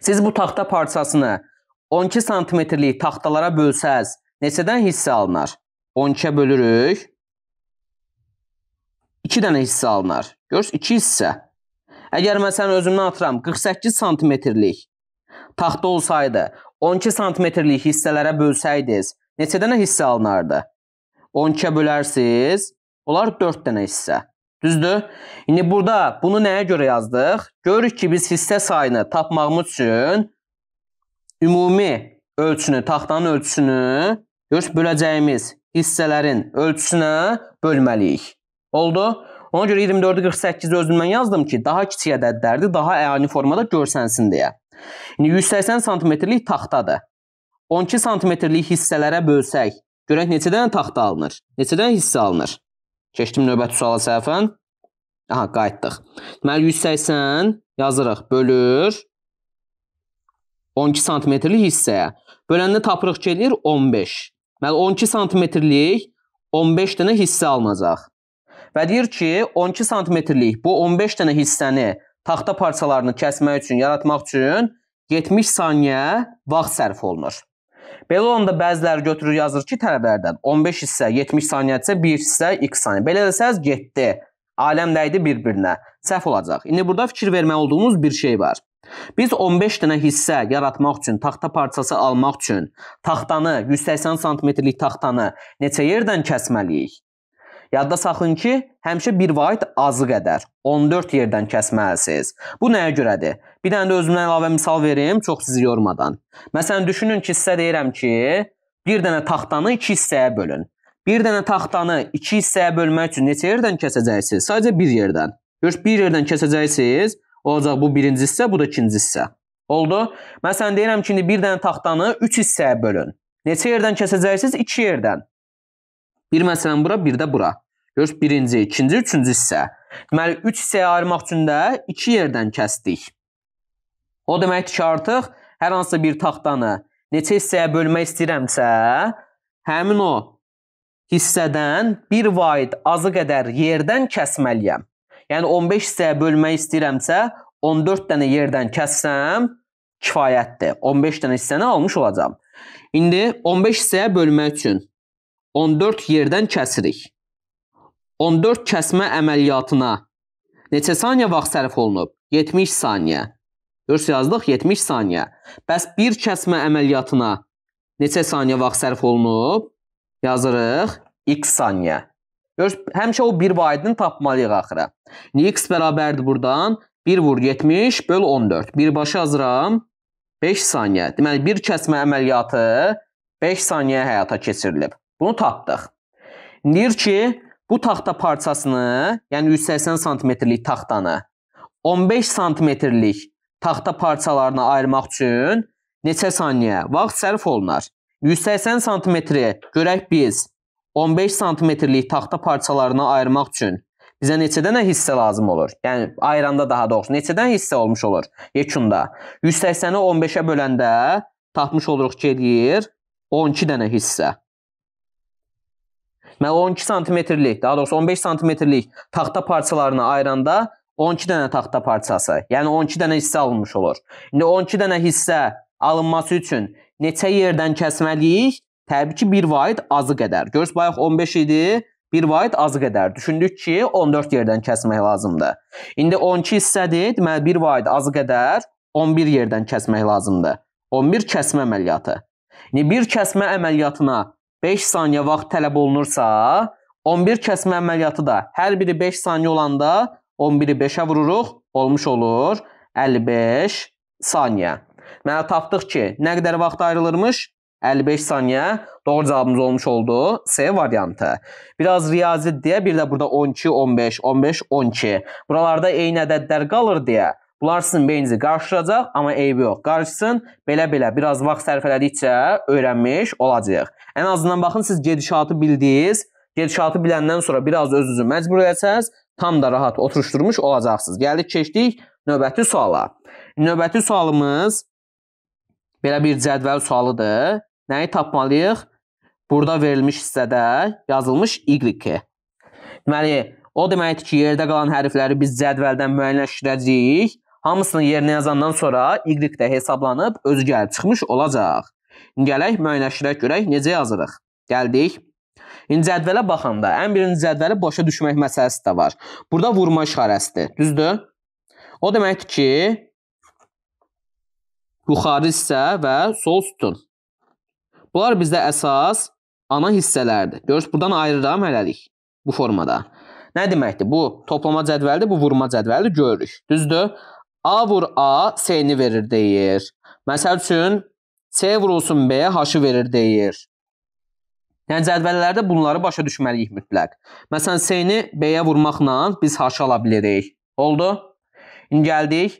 Siz bu taxta parçasını 12 sm-lik taxtalara bölsəz, neçədən hissə alınar? 12-ə bölürük. 2 dənə hissə alınar. Görürsüz, 2 hissə. Əgər məsələn özümdən atıram 48 santimetrlik taxta olsaydı, 12 santimetrlik hissələrə bölsəydiniz, neçə dənə hissə alınardı? 12-ə bölərsiniz, olar 4 dənə hissə. Düzdür? İndi burada bunu nəyə görə yazdıq? Görürük ki, biz hissə sayını tapmağımız üçün ümumi ölçünü, taxtanın ölçüsünü görürsüz, böləcəyimiz hissələrin ölçüsünə bölməliyik. Oldu? Ona görə 24-ü 48 özüm mən yazdım ki, daha kiçik ədədlərdir, daha əyani formada görsənsin deyə. İndi 180 santimetrlik taxtadır. 12 santimetrlik hissələrə bölsək, görək neçə dənə taxta alınır? Neçə dənə hissə alınır? Keçdim növbəti suala səhvən. Aha, qayıtdıq. Deməli 180 yazırıq, bölür 12 santimetrlik hissəyə. Böləndə tapırıq ki, eləyir 15. Deməli 12 santimetrlik 15 dənə hissə alınacaq. Və deyir ki, 12 santimetrlik bu 15 dənə hissəni taxta parçalarını kəsmək üçün, yaratmaq üçün 70 saniyə vaxt sərf olunur. Belə olanda bəziləri götürür yazır ki, tələbələrdən 15 hissə, 70 saniyədirsə 1 hissə, 2 saniyə. Belə desəz 7 aləm dəydi bir-birinə. Səhv olacaq. İndi burada fikir verməli olduğumuz bir şey var. Biz 15 dənə hissə yaratmaq üçün, taxta parçası almaq üçün taxtanı, 180 sm-lik taxtanı neçə yerdən kəsməliyik? Yadda saxlayın ki, həmişə bir vahid azı qədər 14 yerdən kəsməlisiniz. Bu nəyə görədir? Bir dənə də özümdən əlavə misal verim, çox sizi yormadan. Məsələn, düşünün ki, sizə deyirəm ki, bir dənə taxtanı 2 hissəyə bölün. Bir dənə taxtanı 2 hissəyə bölmək üçün neçə yerdən kəsəcəksiniz? Sadəcə bir yerdən. Görüş bir yerdən kəsəcəksiniz. Olacaq bu birinci hissə, bu da ikinci hissə. Oldu? Mən sən deyirəm ki, indi bir dənə taxtanı 3 hissəyə bölün. Neçə yerdən kəsəcəksiniz? 2 yerdən. Bir məsələn bura, bir də bura. Görürsüz, birinci, ikinci, üçüncü hissə. Deməli, 3 hissəyə ayırmaq üçün də 2 yerdən kəsdik. O deməkdir ki, artıq hər hansısa bir taxtanı neçə hissəyə bölmək istəyirəmsə, həmin o hissədən bir vaid azı qədər yerdən kəsməliyəm. Yəni 15 hissəyə bölmək istəyirəmsə, 14 dənə yerdən kəssəm kifayətdir. 15 dənə hissəni almış olacağam. İndi 15 hissəyə bölmək üçün 14 yerdən kəsirik. 14 kəsmə əməliyyatına neçə saniyə vaxt sərf olunub? 70 saniyə. Görürsüz yazdıq 70 saniyə. Bəs bir kəsmə əməliyyatına neçə saniyə vaxt sərf olunub? Yazırıq x saniyə. Görürsüz, həmişə o 1 vahidini tapmalıyıq axıra. X bərabərdir burdan 1 vur 70 böl 14. Birbaşa hazıram 5 saniyə. Deməli, bir kəsmə əməliyyatı 5 saniyə həyata keçirilib. Bunu tapdıq. Deyir ki, bu taxta parçasını, yəni 180 santimetrlik taxtanı 15 santimetrlik taxta parçalarına ayırmaq üçün neçə saniyə vaxt sərf olunar? 180 santimetri görək biz 15 santimetrlik taxta parçalarına ayırmaq üçün bizə neçə dənə hissə lazım olur? Yəni ayranda daha doğrusu neçə dənə hissə olmuş olur yekunda? 180-i 15-ə böləndə tapmış oluruq ki, eləyir 12 dənə hissə. Mən 12 santimetrlik, daha doğrusu 15 santimetrlik taxta parçalarına ayıranda 12 dənə taxta parçası, yəni 12 dənə hissə alınmış olur. İndi 12 dənə hissə alınması üçün neçə yerdən kəsməliyik? Təbii ki, 1 vahid azı qədər. Görürsüz, bayaq 15 idi, 1 vahid azı qədər. Düşündük ki, 14 yerdən kəsmək lazımdır. İndi 12 hissədir, deməli 1 vahid azı qədər 11 yerdən kəsmək lazımdır. 11 kəsmə əməliyyatı. İndi bir kəsmə əməliyyatına 5 saniyə vaxt tələb olunursa, 11 kəsmə əməliyyatı da hər biri 5 saniyə olanda 11-i 5-ə vururuq, olmuş olur 55 saniyə. Mənə tapdıq ki, nə qədər vaxt ayrılırmış? 55 saniyə doğru cavabımız olmuş oldu. C variantı. Biraz riyazi deyə bir də burada 12, 15, 15, 12. Buralarda eyni ədədlər qalır deyə Bunlar sizin beyninizi qarışdıracaq, amma eybi yox. Qarışsın, belə-belə biraz vaxt sərf elədikcə öyrənmiş olacaq. Ən azından baxın, siz gedişatı bildiniz. Gedişatı biləndən sonra biraz özünüzü məcbur edəcəksiniz, tam da rahat oturuşdurmuş olacaqsınız. Gəldik, keçdik növbəti suala. Növbəti sualımız belə bir cədvəl sualıdır. Nəyi tapmalıyıq? Burada verilmiş hissədə yazılmış y. Deməli, o deməkdir ki, yerdə qalan hərfləri biz cədvəldən müəyyənləşdirəcəyik. Hamısını yerinə yazandan sonra y də hesablanıb özü gəlib çıxmış olacaq. Gələk müəyyənləşdirək görək necə yazırıq. Gəldik. İndi cədvələ baxanda ən birinci cədvəli başa düşmək məsələsi də var. Burada vurma işarəsidir, düzdür? O deməkdir ki, yuxarı hissə və sol sütun. Bunlar bizdə əsas ana hissələrdir. Görürsüz, buradan ayırıram hələlik bu formada. Nə deməkdir? Bu toplama cədvəlidir, bu vurma cədvəlidir görürük. Düzdür? A vur A C-ni verir deyir. Məsəl üçün C vurulsun B-yə H-ı verir deyir. Yəni cədvəllərdə bunları başa düşməliyik mütləq. Məsələn C-ni B-yə vurmaqla biz H-ı ala bilirik. Oldu? İndi gəldik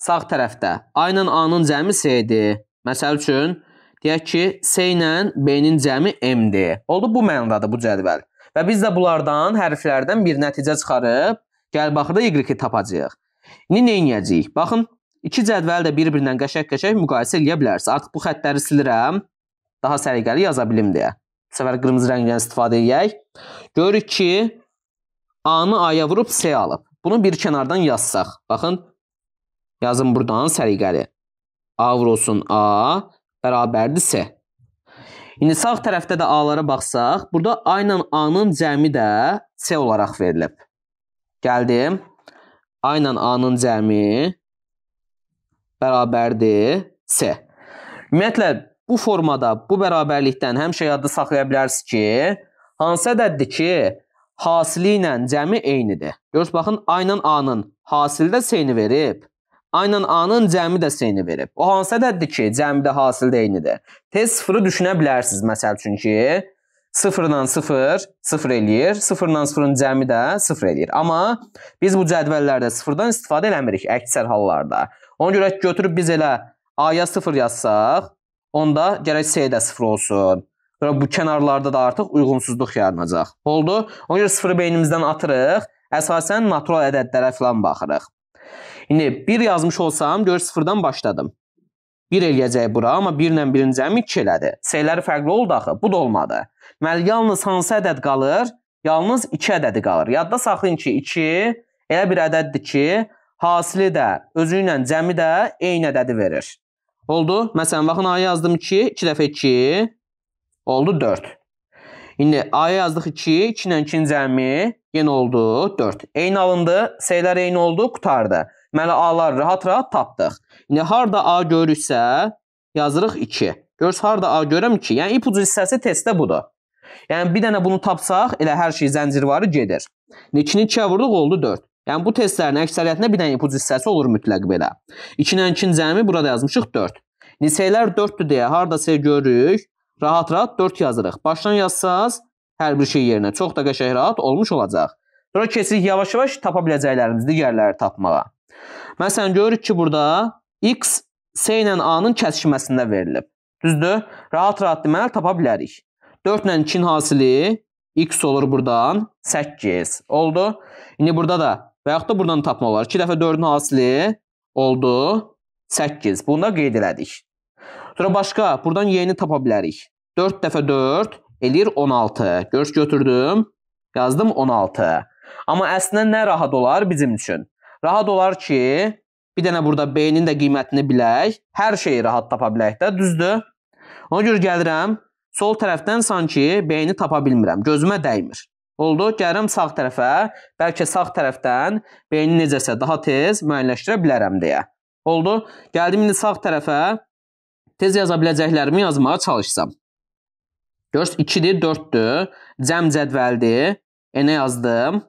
sağ tərəfdə. A ilə A-nın cəmi C-dir. Məsəl üçün Deyək ki, S ilə B-nin cəmi M-dir. Oldu bu mənadadır bu cədvəl. Və biz də bunlardan, hərflərdən bir nəticə çıxarıb, gəl baxırda Y-i tapacağıq. İndi neynəyəcəyik? Baxın, iki cədvəl də bir-birindən qəşək-qəşək müqayisə eləyə bilərsiniz. Artıq bu xətləri silirəm, daha səliqəli yaza bilim deyə. Bu səfər qırmızı rəngdən istifadə edək. Görürük ki, A-nı A-ya vurub S alıb. Bunu bir kənardan yazsaq. Baxın, yazın buradan səliqəli. A vurulsun A, bərabərdirsə. İndi sağ tərəfdə də A-lara baxsaq, burada A ilə A-nın cəmi də C olaraq verilib. Gəldim. A ilə A-nın cəmi bərabərdir C. Ümumiyyətlə, bu formada, bu bərabərlikdən həmişə yadda saxlaya bilərsiniz ki, hansı ədəddir ki, hasili ilə cəmi eynidir. Görürsünüz, baxın, A ilə A-nın hasili də C-ni verib aynan A-nın cəmi də C-ni verib. O hansı ədəddir ki, cəmdə hasil eynidir? Tez sıfırı düşünə bilərsiniz məsəl üçün ki, sıfırdan sıfır, sıfır eləyir. Sıfırdan sıfırın cəmi də sıfır eləyir. Amma biz bu cədvəllərdə sıfırdan istifadə eləmirik əksər hallarda. Ona görə ki, götürüb biz elə A-ya sıfır yazsaq, onda gərək C-də sıfır olsun. Sonra bu kənarlarda da artıq uyğunsuzluq yaranacaq. Oldu? Ona görə sıfırı beynimizdən atırıq. Əsasən natural ədədlərə filan baxırıq. İndi 1 yazmış olsam, gör sıfırdan başladım. 1 eləyəcək bura, amma 1 ilə 1-in cəmi 2 elədi. Sayıları fərqli oldu axı, bu da olmadı. Deməli, yalnız hansı ədəd qalır? Yalnız 2 ədədi qalır. Yadda saxlayın ki, 2 elə bir ədəddir ki, hasili də, özü ilə cəmi də eyni ədədi verir. Oldu. Məsələn, baxın, A yazdım 2, 2 dəfə 2, oldu 4. İndi A yazdıq 2, 2 ilə 2-ci cəmi yenə oldu 4. Eyni alındı, sayılar eyni oldu, qutardı. Deməli, A-lar rahat-rahat tapdıq. İndi harada A görürsə, yazırıq 2. Görürsə, harada A görəm 2. Yəni, ipucu hissəsi testdə budur. Yəni, bir dənə bunu tapsaq, elə hər şey zəncirvarı gedir. 2-ni 2-yə vurduq, oldu 4. Yəni, bu testlərin əksəriyyətində bir dənə ipucu hissəsi olur mütləq belə. 2-lə 2-nin cəmi burada yazmışıq 4. Niseylər 4-dür deyə haradasa görürük, rahat-rahat 4 yazırıq. Başdan yazsaz, hər bir şey yerinə çox da qəşəng rahat olmuş olacaq. Sonra keçirik yavaş-yavaş tapa biləcəklərimiz digərləri tapmağa. Məsələn, görürük ki, burada x s ilə a-nın kəsişməsində verilib. Düzdür? Rahat-rahat deməli tapa bilərik. 4 ilə 2-nin hasili x olur buradan 8. Oldu. İndi burada da və yaxud da buradan tapma olar. 2 dəfə 4-ün hasili oldu 8. Bunu da qeyd elədik. Sonra başqa buradan y-ni tapa bilərik. 4 dəfə 4 eləyir 16. Görüş götürdüm, yazdım 16. Amma əslində nə rahat olar bizim üçün? Rahat olar ki, bir dənə burada B-nin də qiymətini bilək. Hər şeyi rahat tapa bilək də, düzdür? Ona görə gəlirəm, sol tərəfdən sanki B-ni tapa bilmirəm, gözümə dəymir. Oldu, gəlirəm sağ tərəfə, bəlkə sağ tərəfdən B-ni necəsə daha tez müəyyənləşdirə bilərəm deyə. Oldu, gəldim indi sağ tərəfə, tez yaza biləcəklərimi yazmağa çalışsam. Görürsünüz, 2-dir, 4-dür, cəm cədvəldir, enə yazdım.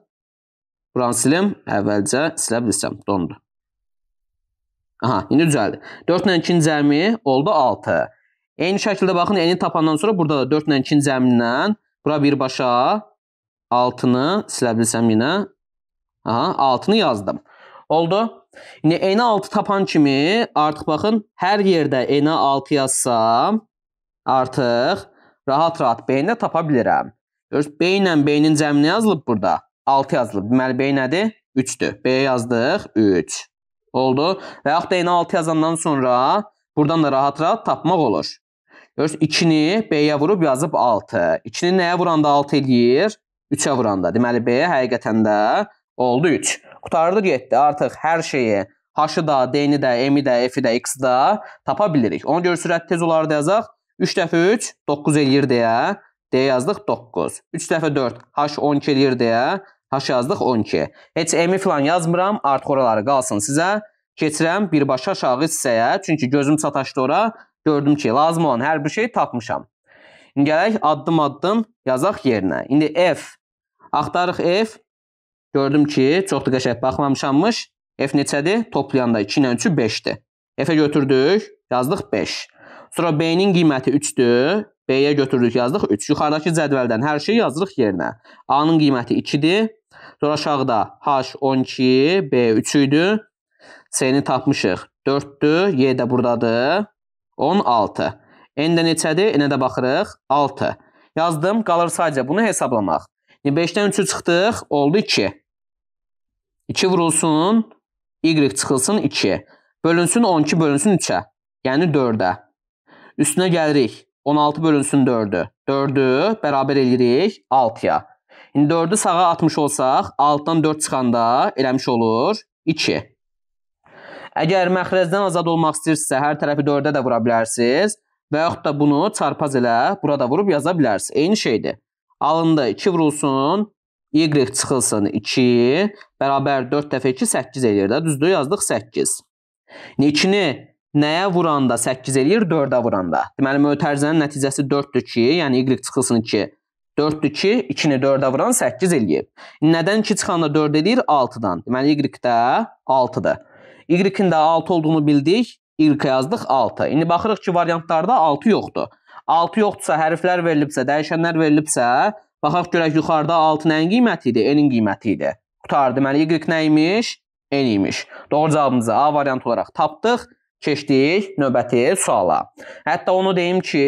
Bransilem əvvəlcə silə bilsəm, dondu. Aha, indi düzəldi. 4 ilə 2-ci cəmi oldu 6. Eyni şəkildə baxın, eni tapandan sonra burada da 4 ilə 2-ci cəmindən bura birbaşa 6-nı silə bilsəm yenə. Aha, 6-nı yazdım. Oldu. İndi eni 6 tapan kimi artıq baxın, hər yerdə eni 6 yazsam artıq rahat-rahat beyində tapa bilirəm. Görürsüz, beyinlə beynin cəmini yazılıb burada. 6 yazılıb. Deməli B nədir? 3-dür. B yazdıq 3. Oldu. Və yaxud da yenə 6 yazandan sonra buradan da rahat-rahat tapmaq olur. Görürsüz 2-ni B-yə vurub yazıb 6. 2-ni nəyə vuranda 6 eləyir? 3-ə vuranda. Deməli B həqiqətən də oldu 3. Qutardıq getdi. Artıq hər şeyi H-ı da, D-ni də, M-i də, F-i də, X-i də tapa bilirik. Ona görə sürət tez olaraq da yazaq. 3 dəfə 3 9 eləyir deyə D yazdıq 9. 3 dəfə 4 H 12 eləyir deyə H yazdıq 12. Heç M-i filan yazmıram, artıq oraları qalsın sizə. Keçirəm birbaşa aşağı hissəyə, çünki gözüm sataşdı ora. Gördüm ki, lazım olan hər bir şey tapmışam. İndi gələk addım-addım yazaq yerinə. İndi F, axtarıq F. Gördüm ki, çox da qəşək baxmamışammış. F neçədir? Toplayanda 2 ilə 3-ü 5-dir. F-ə götürdük, yazdıq 5. Sonra B-nin qiyməti 3-dür. B-yə götürdük, yazdıq 3. Yuxarıdakı cədvəldən hər şeyi yazdırıq yerinə. A-nın qiyməti 2-dir. Sonra aşağıda H12, B3 idi. C-ni tapmışıq. 4-dür, Y də buradadır. 16. N-də neçədir? N-ə də baxırıq. 6. Yazdım, qalır sadəcə bunu hesablamaq. 5-dən yəni 3-ü çıxdıq, oldu 2. 2 vurulsun, Y çıxılsın 2. Bölünsün 12 bölünsün 3-ə, yəni 4-ə. Üstünə gəlirik, 16 bölünsün 4-ü. 4-ü bərabər edirik 6-ya. İndi 4-ü sağa atmış olsaq, 6-dan 4 çıxanda eləmiş olur 2. Əgər məxrəcdən azad olmaq istəyirsə, hər tərəfi 4-ə də vura bilərsiniz və yaxud da bunu çarpaz elə burada vurub yaza bilərsiniz. Eyni şeydir. Alında 2 vurulsun, y çıxılsın 2, bərabər 4 dəfə 2 8 eləyir də. Düzdür, yazdıq 8. İçini nəyə vuranda 8 eləyir? 4-ə vuranda. Deməli, mötərizənin nəticəsi 4-dür ki, yəni y çıxılsın 2. 4-dür 2, 2-ni 4-ə vuran 8 eləyir. Nədən 2 çıxanda 4 eləyir? 6-dan. Deməli, y-də 6-dır. Y-in də 6 olduğunu bildik. Y yazdıq 6. İndi baxırıq ki, variantlarda 6 yoxdur. 6 yoxdursa, hərflər verilibsə, dəyişənlər verilibsə, baxaq görək yuxarıda 6 nəyin qiyməti idi? N-in qiyməti idi. Qutardı. Deməli, y nə imiş? N imiş. Doğru cavabımızı A variantı olaraq tapdıq. Keçdik növbəti suala. Hətta onu deyim ki,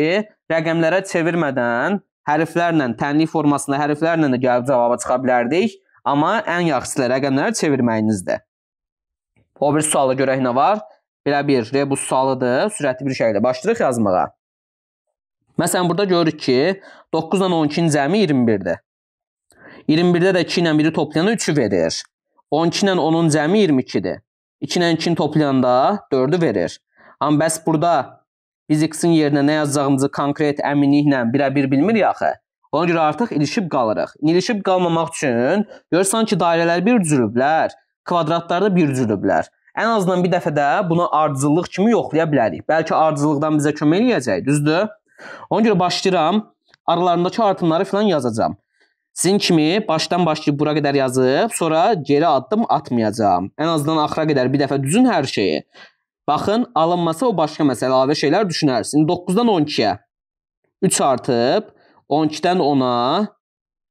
rəqəmlərə çevirmədən hərflərlə, tənli formasında hərflərlə də gəlib cavaba çıxa bilərdik. Amma ən yaxşısı rəqəmləri çevirməyinizdir. O bir sualı görək nə var? Belə bir rebus sualıdır. Sürətli bir şəkildə başlayırıq yazmağa. Məsələn, burada görürük ki, 9 ilə 12-nin cəmi 21-dir. 21-də də 2 ilə 1-i toplayanda 3-ü verir. 12 ilə 10-un cəmi 22-dir. 2 ilə 2-ni toplayanda 4-ü verir. Amma bəs burada Biz x-in yerinə nə yazacağımızı konkret əminliklə birə-bir bilmirik axı. Ona görə artıq ilişib qalırıq. İlişib qalmamaq üçün görürsən ki, dairələr bir cürüblər, kvadratlar da bir cürüblər. Ən azından bir dəfə də bunu ardıcıllıq kimi yoxlaya bilərik. Bəlkə ardıcıllıqdan bizə kömək eləyəcək, düzdür? Ona görə başlayıram, aralarındakı artımları filan yazacağam. Sizin kimi başdan başlayıb bura qədər yazıb, sonra geri addım atmayacağam. Ən azından axıra qədər bir dəfə düzün hər şeyi. Baxın, alınmasa o başqa məsələ, əlavə şeylər düşünərsin. 9-dan 12-yə 3 artıb, 12-dən 10-a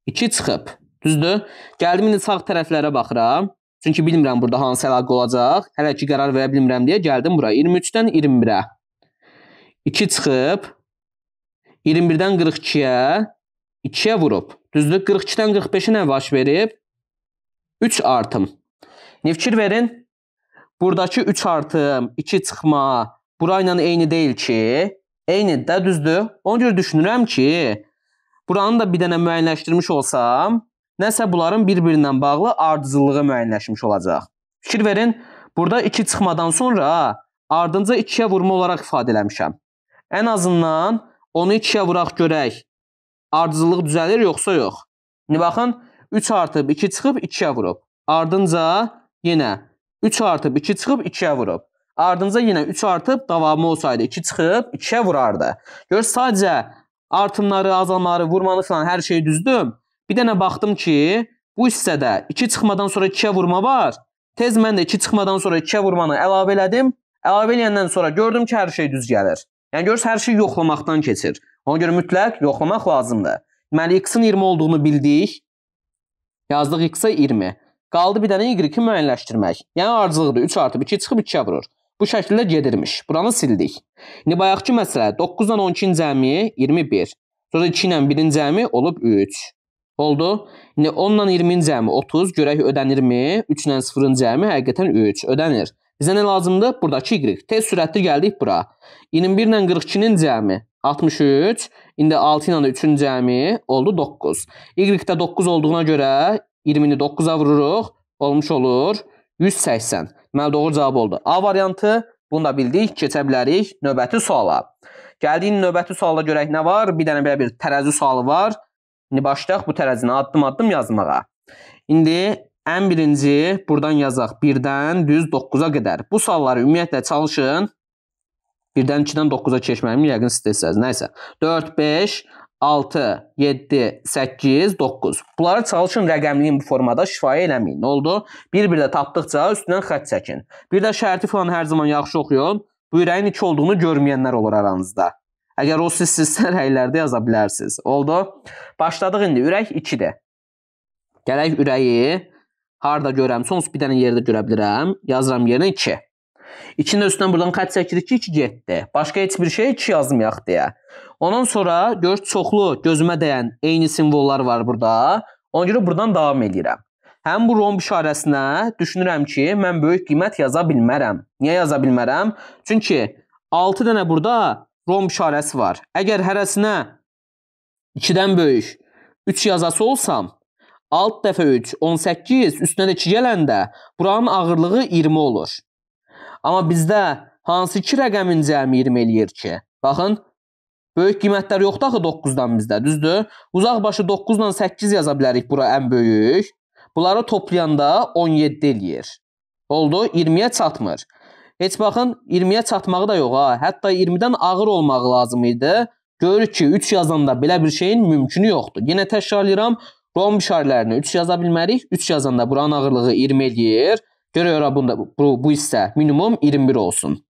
2 çıxıb. Düzdür? Gəldim indi sağ tərəflərə baxıram. Çünki bilmirəm burada hansı əlaqə olacaq. Hələ ki qərar verə bilmirəm deyə gəldim bura. 23-dən 21-ə 2 çıxıb, 21-dən 42-yə 2-yə vurub. Düzdür? 42-dən 45-ə nə baş verib? 3 artım. Ne fikir verin? Buradakı 3 artım 2 çıxma bura ilə eyni deyil ki. Eynidir də düzdür. Ona görə düşünürəm ki, buranı da bir dənə müəyyənləşdirmiş olsam, nəsə bunların bir-birinlə bağlı ardıcıllığı müəyyənləşmiş olacaq. Fikir verin, burada 2 çıxmadan sonra ardınca 2-yə vurma olaraq ifadə eləmişəm. Ən azından onu 2-yə vuraq görək. Ardıcıllıq düzəlir yoxsa yox. İndi baxın, 3 artıb 2 çıxıb 2-yə vurub. Ardınca yenə 3 artıb 2 çıxıb 2-yə vurub. Ardınca yenə 3 artıb davamı olsaydı 2 çıxıb 2-yə vurardı. Gör sadəcə artımları, azalmaları, vurmanı filan hər şeyi düzdüm. Bir dənə baxdım ki, bu hissədə 2 çıxmadan sonra 2-yə vurma var. Tez mən də 2 çıxmadan sonra 2-yə vurmanı əlavə elədim. Əlavə eləyəndən sonra gördüm ki, hər şey düz gəlir. Yəni görürsən hər şey yoxlamaqdan keçir. Ona görə mütləq yoxlamaq lazımdır. Deməli x-in 20 olduğunu bildik. Yazdıq x-ə 20. Qaldı bir dənə y-i müəyyənləşdirmək. Yəni ardıcılıqdır. 3 artıb 2 çıxıb 2-yə vurur. Bu şəkildə gedirmiş. Buranı sildik. İndi bayaqki məsələ 9 ilə 12-nin cəmi 21. Sonra 2 ilə 1-in cəmi olub 3. Oldu. İndi 10 ilə 20-nin cəmi 30. Görək ödənirmi? 3 ilə 0-ın cəmi həqiqətən 3 ödənir. Bizə nə lazımdır? Buradakı y. Tez sürətli gəldik bura. 21 ilə 42-nin cəmi 63. İndi 6 ilə 3-ün cəmi oldu 9. Y-də 9 olduğuna görə 20-ni 9-a vururuq. Olmuş olur 180. Deməli doğru cavab oldu. A variantı. Bunu da bildik. Keçə bilərik növbəti suala. Gəldiyin növbəti suala görək nə var? Bir dənə belə bir tərəzi sualı var. İndi başlayaq bu tərəzini addım-addım yazmağa. İndi ən birinci buradan yazaq. 1-dən düz 9-a qədər. Bu sualları ümumiyyətlə çalışın. 1-dən 2-dən 9-a keçməyimi yəqin istəyirsiniz. Nəysə. 4, 5, 6, 7, 8, 9. Bunları çalışın rəqəmliyin bu formada şifayə eləməyin. Nə oldu? Bir-bir də tapdıqca üstündən xətt çəkin. Bir də şərti falan hər zaman yaxşı oxuyun. Bu ürəyin 2 olduğunu görməyənlər olur aranızda. Əgər o sizsizsə rəylərdə yaza bilərsiniz. Oldu? Başladıq indi. Ürək 2-dir. Gələk ürəyi harda görəm? Sonsuz bir dənə yerdə görə bilirəm. Yazıram yerinə 2. 2-nin üstündən buradan xətt çəkirik ki, 2 getdi. Başqa heç bir şey 2 yazmayaq deyə. Ondan sonra gör çoxlu gözümə dəyən eyni simvollar var burada. Ona görə buradan davam edirəm. Həm bu romb işarəsinə düşünürəm ki, mən böyük qiymət yaza bilmərəm. Niyə yaza bilmərəm? Çünki 6 dənə burada romb işarəsi var. Əgər hərəsinə 2-dən böyük 3 yazası olsam, 6 dəfə 3 18, üstünə də 2 gələndə buranın ağırlığı 20 olur. Amma bizdə hansı iki rəqəmin cəmi 20 eləyir ki? Baxın, Böyük qiymətlər yoxdur axı 9-dan bizdə, düzdür? Uzaq başı 9 ilə 8 yaza bilərik bura ən böyük. Bunları toplayanda 17 eləyir. Oldu, 20-yə çatmır. Heç baxın 20-yə çatmağı da yox ha. Hətta 20-dən ağır olmağı lazım idi. Görürük ki, 3 yazanda belə bir şeyin mümkünü yoxdur. Yenə təkrarlayıram, rom işarələrini 3 yaza bilmərik. 3 yazanda buranın ağırlığı 20 eləyir. Görə görə bunda bu, bu hissə minimum 21 olsun.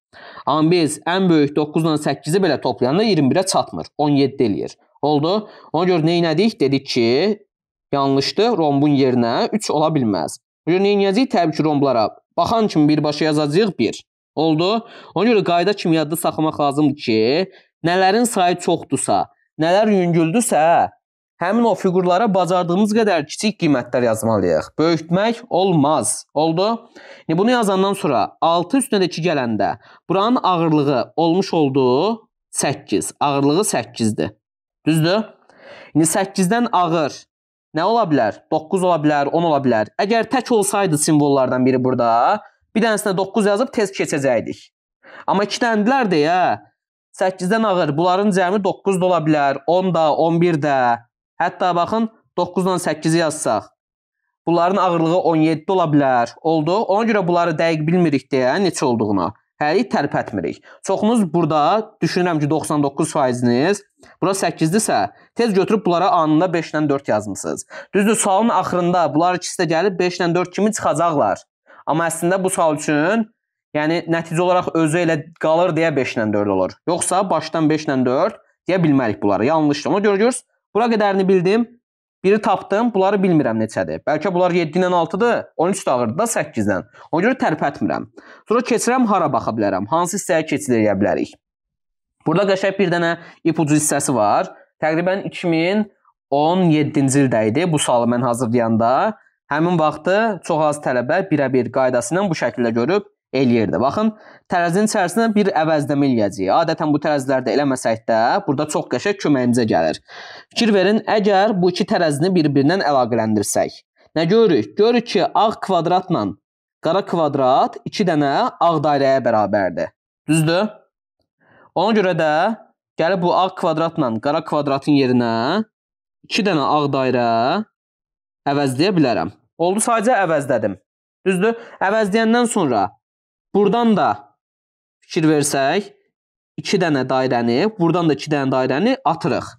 Ambez ən böyük 9-dan 8-i belə toplayanda 21-ə çatmır. 17 eləyir. Oldu? Ona görə nə elədik? Dedik ki, yanlışdır. Rombun yerinə 3 ola bilməz. Ona görə nə edəcəyik? Təbii ki, romblara baxan kimi birbaşa yazacağıq 1. Oldu? Ona görə qayda kimi yadda saxlamaq lazımdır ki, nələrin sayı çoxdursa, nələr yüngüldürsə, həmin o fiqurlara bacardığımız qədər kiçik qiymətlər yazmalıyıq. Böyütmək olmaz. Oldu? İndi bunu yazandan sonra 6 üstünə də 2 gələndə buranın ağırlığı olmuş oldu 8. Ağırlığı 8-dir. Düzdür? İndi 8-dən ağır nə ola bilər? 9 ola bilər, 10 ola bilər. Əgər tək olsaydı simvollardan biri burada, bir dənəsinə 9 yazıb tez keçəcəkdik. Amma 2 dənədilər deyə 8-dən ağır. Bunların cəmi 9 da ola bilər, 10 da, 11 də. Hətta baxın 9-dan 8-i yazsaq. Bunların ağırlığı 17 ola bilər. Oldu. Ona görə bunları dəqiq bilmirik deyə neçə olduğunu. Hələ tərpətmirik. Çoxunuz burada düşünürəm ki 99%-niz. Bura 8-dirsə, tez götürüb bunlara anında 5 ilə 4 yazmısınız. Düzdür, sualın axırında bunlar ikisi də gəlib 5 ilə 4 kimi çıxacaqlar. Amma əslində bu sual üçün yəni nəticə olaraq özü elə qalır deyə 5 ilə 4 olur. Yoxsa başdan 5 ilə 4 deyə bilmərik bunları. Yanlışdır. Ona görə görürsüz Bura qədərini bildim. Biri tapdım, bunları bilmirəm neçədir. Bəlkə bunlar 7 ilə 6-dır, 13 dağırdı da 8-dən. Ona görə tərpətmirəm. Sonra keçirəm hara baxa bilərəm, hansı hissəyə keçid edə bilərik. Burada qəşəng bir dənə ipucu hissəsi var. Təqribən 2017-ci ildə idi bu sualı mən hazırlayanda. Həmin vaxtı çox az tələbə birə-bir qaydası ilə bu şəkildə görüb eləyirdi. Baxın, tərəzinin içərisinə bir əvəzləmə eləyəcəyik. Adətən bu tərəzilərdə eləməsək də, burada çox qəşəng köməyimizə gəlir. Fikir verin, əgər bu iki tərəzini bir-birindən əlaqələndirsək, nə görürük? Görürük ki, ağ kvadratla qara kvadrat 2 dənə ağ dairəyə bərabərdir. Düzdür? Ona görə də gəlib bu ağ kvadratla qara kvadratın yerinə 2 dənə ağ dairə əvəzləyə bilərəm. Oldu sadəcə əvəzlədim. Düzdür? Əvəzləyəndən sonra Buradan da fikir versək, 2 dənə dairəni, buradan da 2 dənə dairəni atırıq.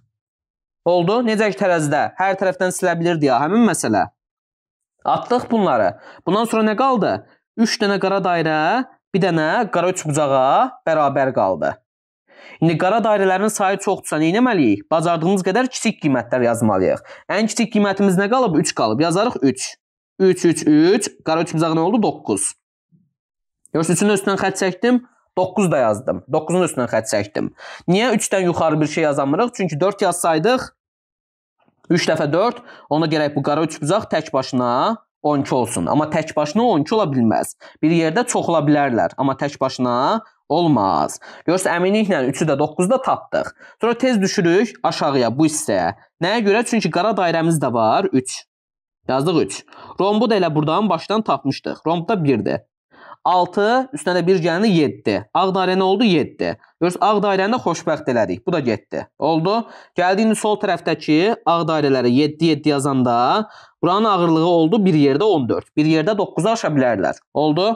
Oldu. Necə ki tərəzidə hər tərəfdən silə bilirdi ya həmin məsələ. Atdıq bunları. Bundan sonra nə qaldı? 3 dənə qara dairə, bir dənə qara üçbucağa bərabər qaldı. İndi qara dairələrin sayı çoxdursa nə etməliyik? Bacardığımız qədər kiçik qiymətlər yazmalıyıq. Ən kiçik qiymətimiz nə qalıb? 3 qalıb. Yazarıq 3. 3 3 3 qara üçbucağı nə oldu? 9. Yox, 3-ün üstündən xətt çəkdim, 9 da yazdım. 9-un üstündən xətt çəkdim. Niyə 3-dən yuxarı bir şey yazamırıq? Çünki 4 yazsaydıq 3 dəfə 4, onda gərək bu qara üçbucaq tək başına 12 olsun. Amma tək başına 12 ola bilməz. Bir yerdə çoxla bilərlər, amma tək başına olmaz. Görsə əminliklə 3-ü də 9-u da tapdıq. Sonra tez düşürük aşağıya bu hissəyə. Nəyə görə? Çünki qara dairəmiz də var 3. Yazdıq 3. Rombu da elə burdan başdan tapmışdıq. Romb da 1-dir. 6, üstünə də 1 gələni 7. Ağ dairə nə oldu? 7. Görürsüz, ağ dairəni də xoşbəxt elədik. Bu da getdi. Oldu. Gəldi indi sol tərəfdəki ağ dairələrə 7, 7 yazanda buranın ağırlığı oldu bir yerdə 14. Bir yerdə 9 aşa bilərlər. Oldu.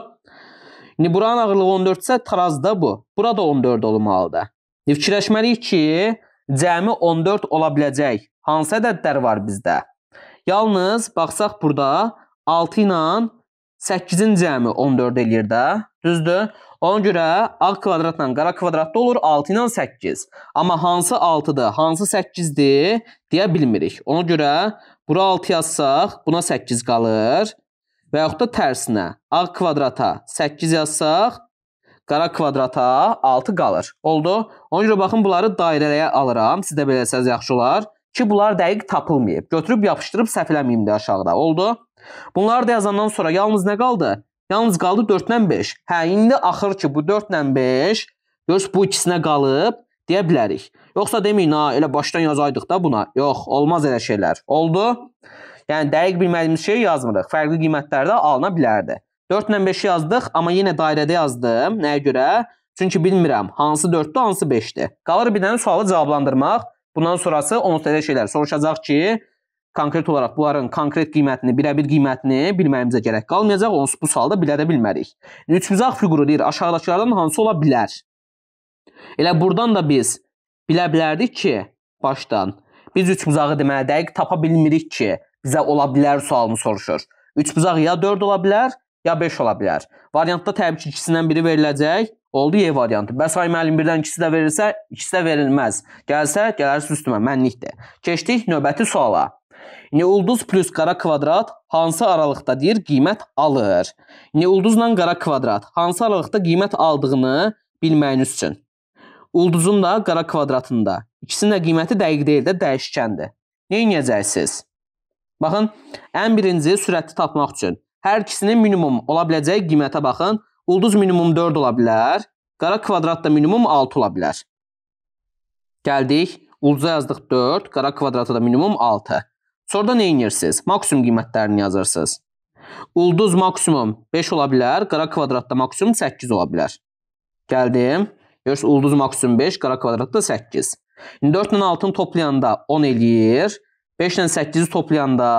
İndi buranın ağırlığı 14 isə tarazda bu. Burada 14 olmalıdır. İndi fikirləşməliyik ki, cəmi 14 ola biləcək. Hansı ədədlər var bizdə? Yalnız baxsaq burada 6 ilə 8-in cəmi 14 eləyir də. Düzdür? Ona görə ağ kvadratla qara kvadratda olur 6 ilə 8. Amma hansı 6-dır, hansı 8-dir deyə bilmirik. Ona görə bura 6 yazsaq, buna 8 qalır. Və yaxud da tərsinə ağ kvadrata 8 yazsaq, qara kvadrata 6 qalır. Oldu? Ona görə baxın bunları dairəyə alıram. Siz də beləsəz yaxşı olar ki, bunlar dəqiq tapılmayıb. Götürüb yapışdırıb səhv eləməyim də aşağıda. Oldu? Bunları da yazandan sonra yalnız nə qaldı? Yalnız qaldı 4-dən 5. Hə, indi axır ki, bu 4-dən 5 göz bu ikisinə qalıb deyə bilərik. Yoxsa deməyin, ha, elə başdan yazaydıq da buna. Yox, olmaz elə şeylər. Oldu? Yəni dəqiq bilmədiyimiz şeyi yazmırıq. Fərqli qiymətlərdə alına bilərdi. 4 ilə 5-i yazdıq, amma yenə dairədə yazdım. Nəyə görə? Çünki bilmirəm hansı 4-dür, hansı 5-dir. Qalır bir dənə sualı cavablandırmaq. Bundan sonrası onsuz elə şeylər soruşacaq ki, konkret olaraq bunların konkret qiymətini, birəbir qiymətini bilməyimizə gərək qalmayacaq. Onsuz bu sualda bilə də bilmərik. Üçbucaq fiquru deyir, aşağıdakılardan hansı ola bilər? Elə burdan da biz bilə bilərdik ki, başdan biz üçbucağı deməli dəqiq tapa bilmirik ki, bizə ola bilər sualını soruşur. Üçbucaq ya 4 ola bilər, ya 5 ola bilər. Variantda təbii ki, ikisindən biri veriləcək. Oldu Y variantı. Bəs ay müəllim birdən ikisi də verilsə, ikisi də verilməz. Gəlsə, gələrsə üstümə mənlikdir. Keçdik növbəti suala. Neolduz plus qara kvadrat hansı aralıqdadır? Qiymət alır. Neolduzla qara kvadrat hansı aralıqda qiymət aldığını bilməyiniz üçün. Ulduzun da qara kvadratında. İkisinin də qiyməti dəqiq deyil də dəyişkəndir. Neyinəcəksiniz? Baxın, ən birinci sürəti tapmaq üçün hər ikisinin minimum ola biləcəyi qiymətə baxın. Ulduz minimum 4 ola bilər, qara kvadrat da minimum 6 ola bilər. Gəldik, ulduza yazdıq 4, qara kvadrata da minimum 6. Sonra da nə edirsiniz? Maksimum qiymətlərini yazırsınız. Ulduz maksimum 5 ola bilər, qara kvadratda maksimum 8 ola bilər. Gəldim. Görürsüz, ulduz maksimum 5, qara kvadratda 8. İndi 4 ilə 6-nı toplayanda 10 eləyir. 5 ilə 8-i toplayanda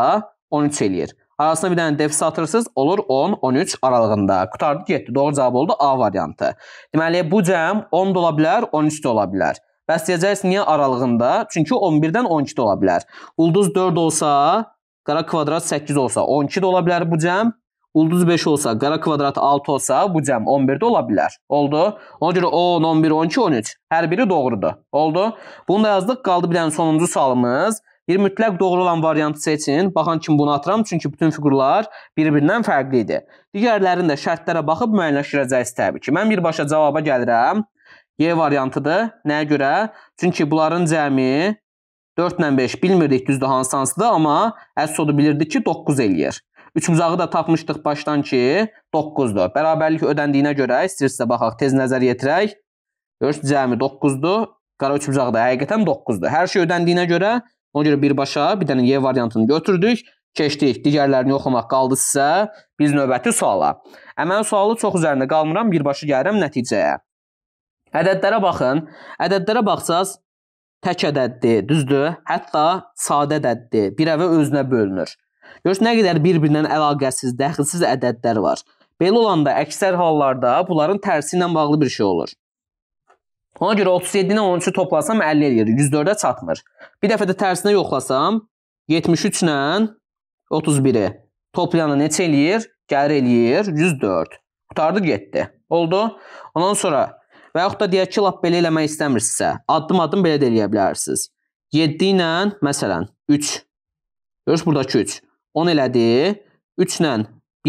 13 eləyir. Arasına bir dənə def satırsınız, olur 10-13 aralığında. Qutardı getdi. Doğru cavab oldu A variantı. Deməli, bu cəm 10 da ola bilər, 13 də ola bilər. Və istəyəcəksiniz niyə aralığında? Çünki 11-dən 12 də ola bilər. Ulduz 4 olsa, qara kvadrat 8 olsa 12 də ola bilər bu cəm. Ulduz 5 olsa, qara kvadrat 6 olsa, bu cəm 11-də ola bilər. Oldu? Ona görə 10, 11, 12, 13. Hər biri doğrudur. Oldu? Bunu da yazdıq. Qaldı bir dənə sonuncu sualımız. Bir mütləq doğru olan variantı seçin. Baxan kim bunu atıram, çünki bütün fiqurlar bir-birindən fərqli idi. Digərlərinin də şərtlərə baxıb müəyyənləşdirəcəksiniz təbii ki. Mən birbaşa cavaba gəlirəm. Y variantıdır. Nəyə görə? Çünki bunların cəmi 4 ilə 5 bilmirdik düzdür hansı hansıdır, amma əs-sodu bilirdik ki, 9 eləyir. Üçbucağı da tapmışdıq başdan ki, 9-dur. Bərabərlik ödəndiyinə görə istəyirsə baxaq, tez nəzər yetirək. Görürsünüz, cəmi 9-dur. Qara üçbucağı da həqiqətən 9-dur. Hər şey ödəndiyinə görə, ona görə birbaşa bir dənə Y variantını götürdük, keçdik. Digərlərini yoxlamaq qaldı sizə. Biz növbəti suala. Əməli sualı çox üzərində qalmıram, birbaşa gəlirəm nəticəyə. Ədədlərə baxın. Ədədlərə baxsaz, tək ədəddir, düzdür? Hətta sadə ədəddir. Bir əvə özünə bölünür. Görürsüz nə qədər bir-birindən əlaqəsiz, dəxilsiz ədədlər var. Belə olanda əksər hallarda bunların tərsi ilə bağlı bir şey olur. Ona görə 37 ilə 13-ü toplasam 50 eləyir. 104-ə çatmır. Bir dəfə də tərsinə yoxlasam 73 ilə 31-i toplayanda neçə eləyir? Gəlir eləyir 104. Qutardı getdi. Oldu. Ondan sonra Və yaxud da deyək ki, lap belə eləmək istəmirsinizsə, addım-addım belə də eləyə bilərsiniz. 7 ilə, məsələn, 3. Görürsüz buradakı 3. 10 elədi. 3 ilə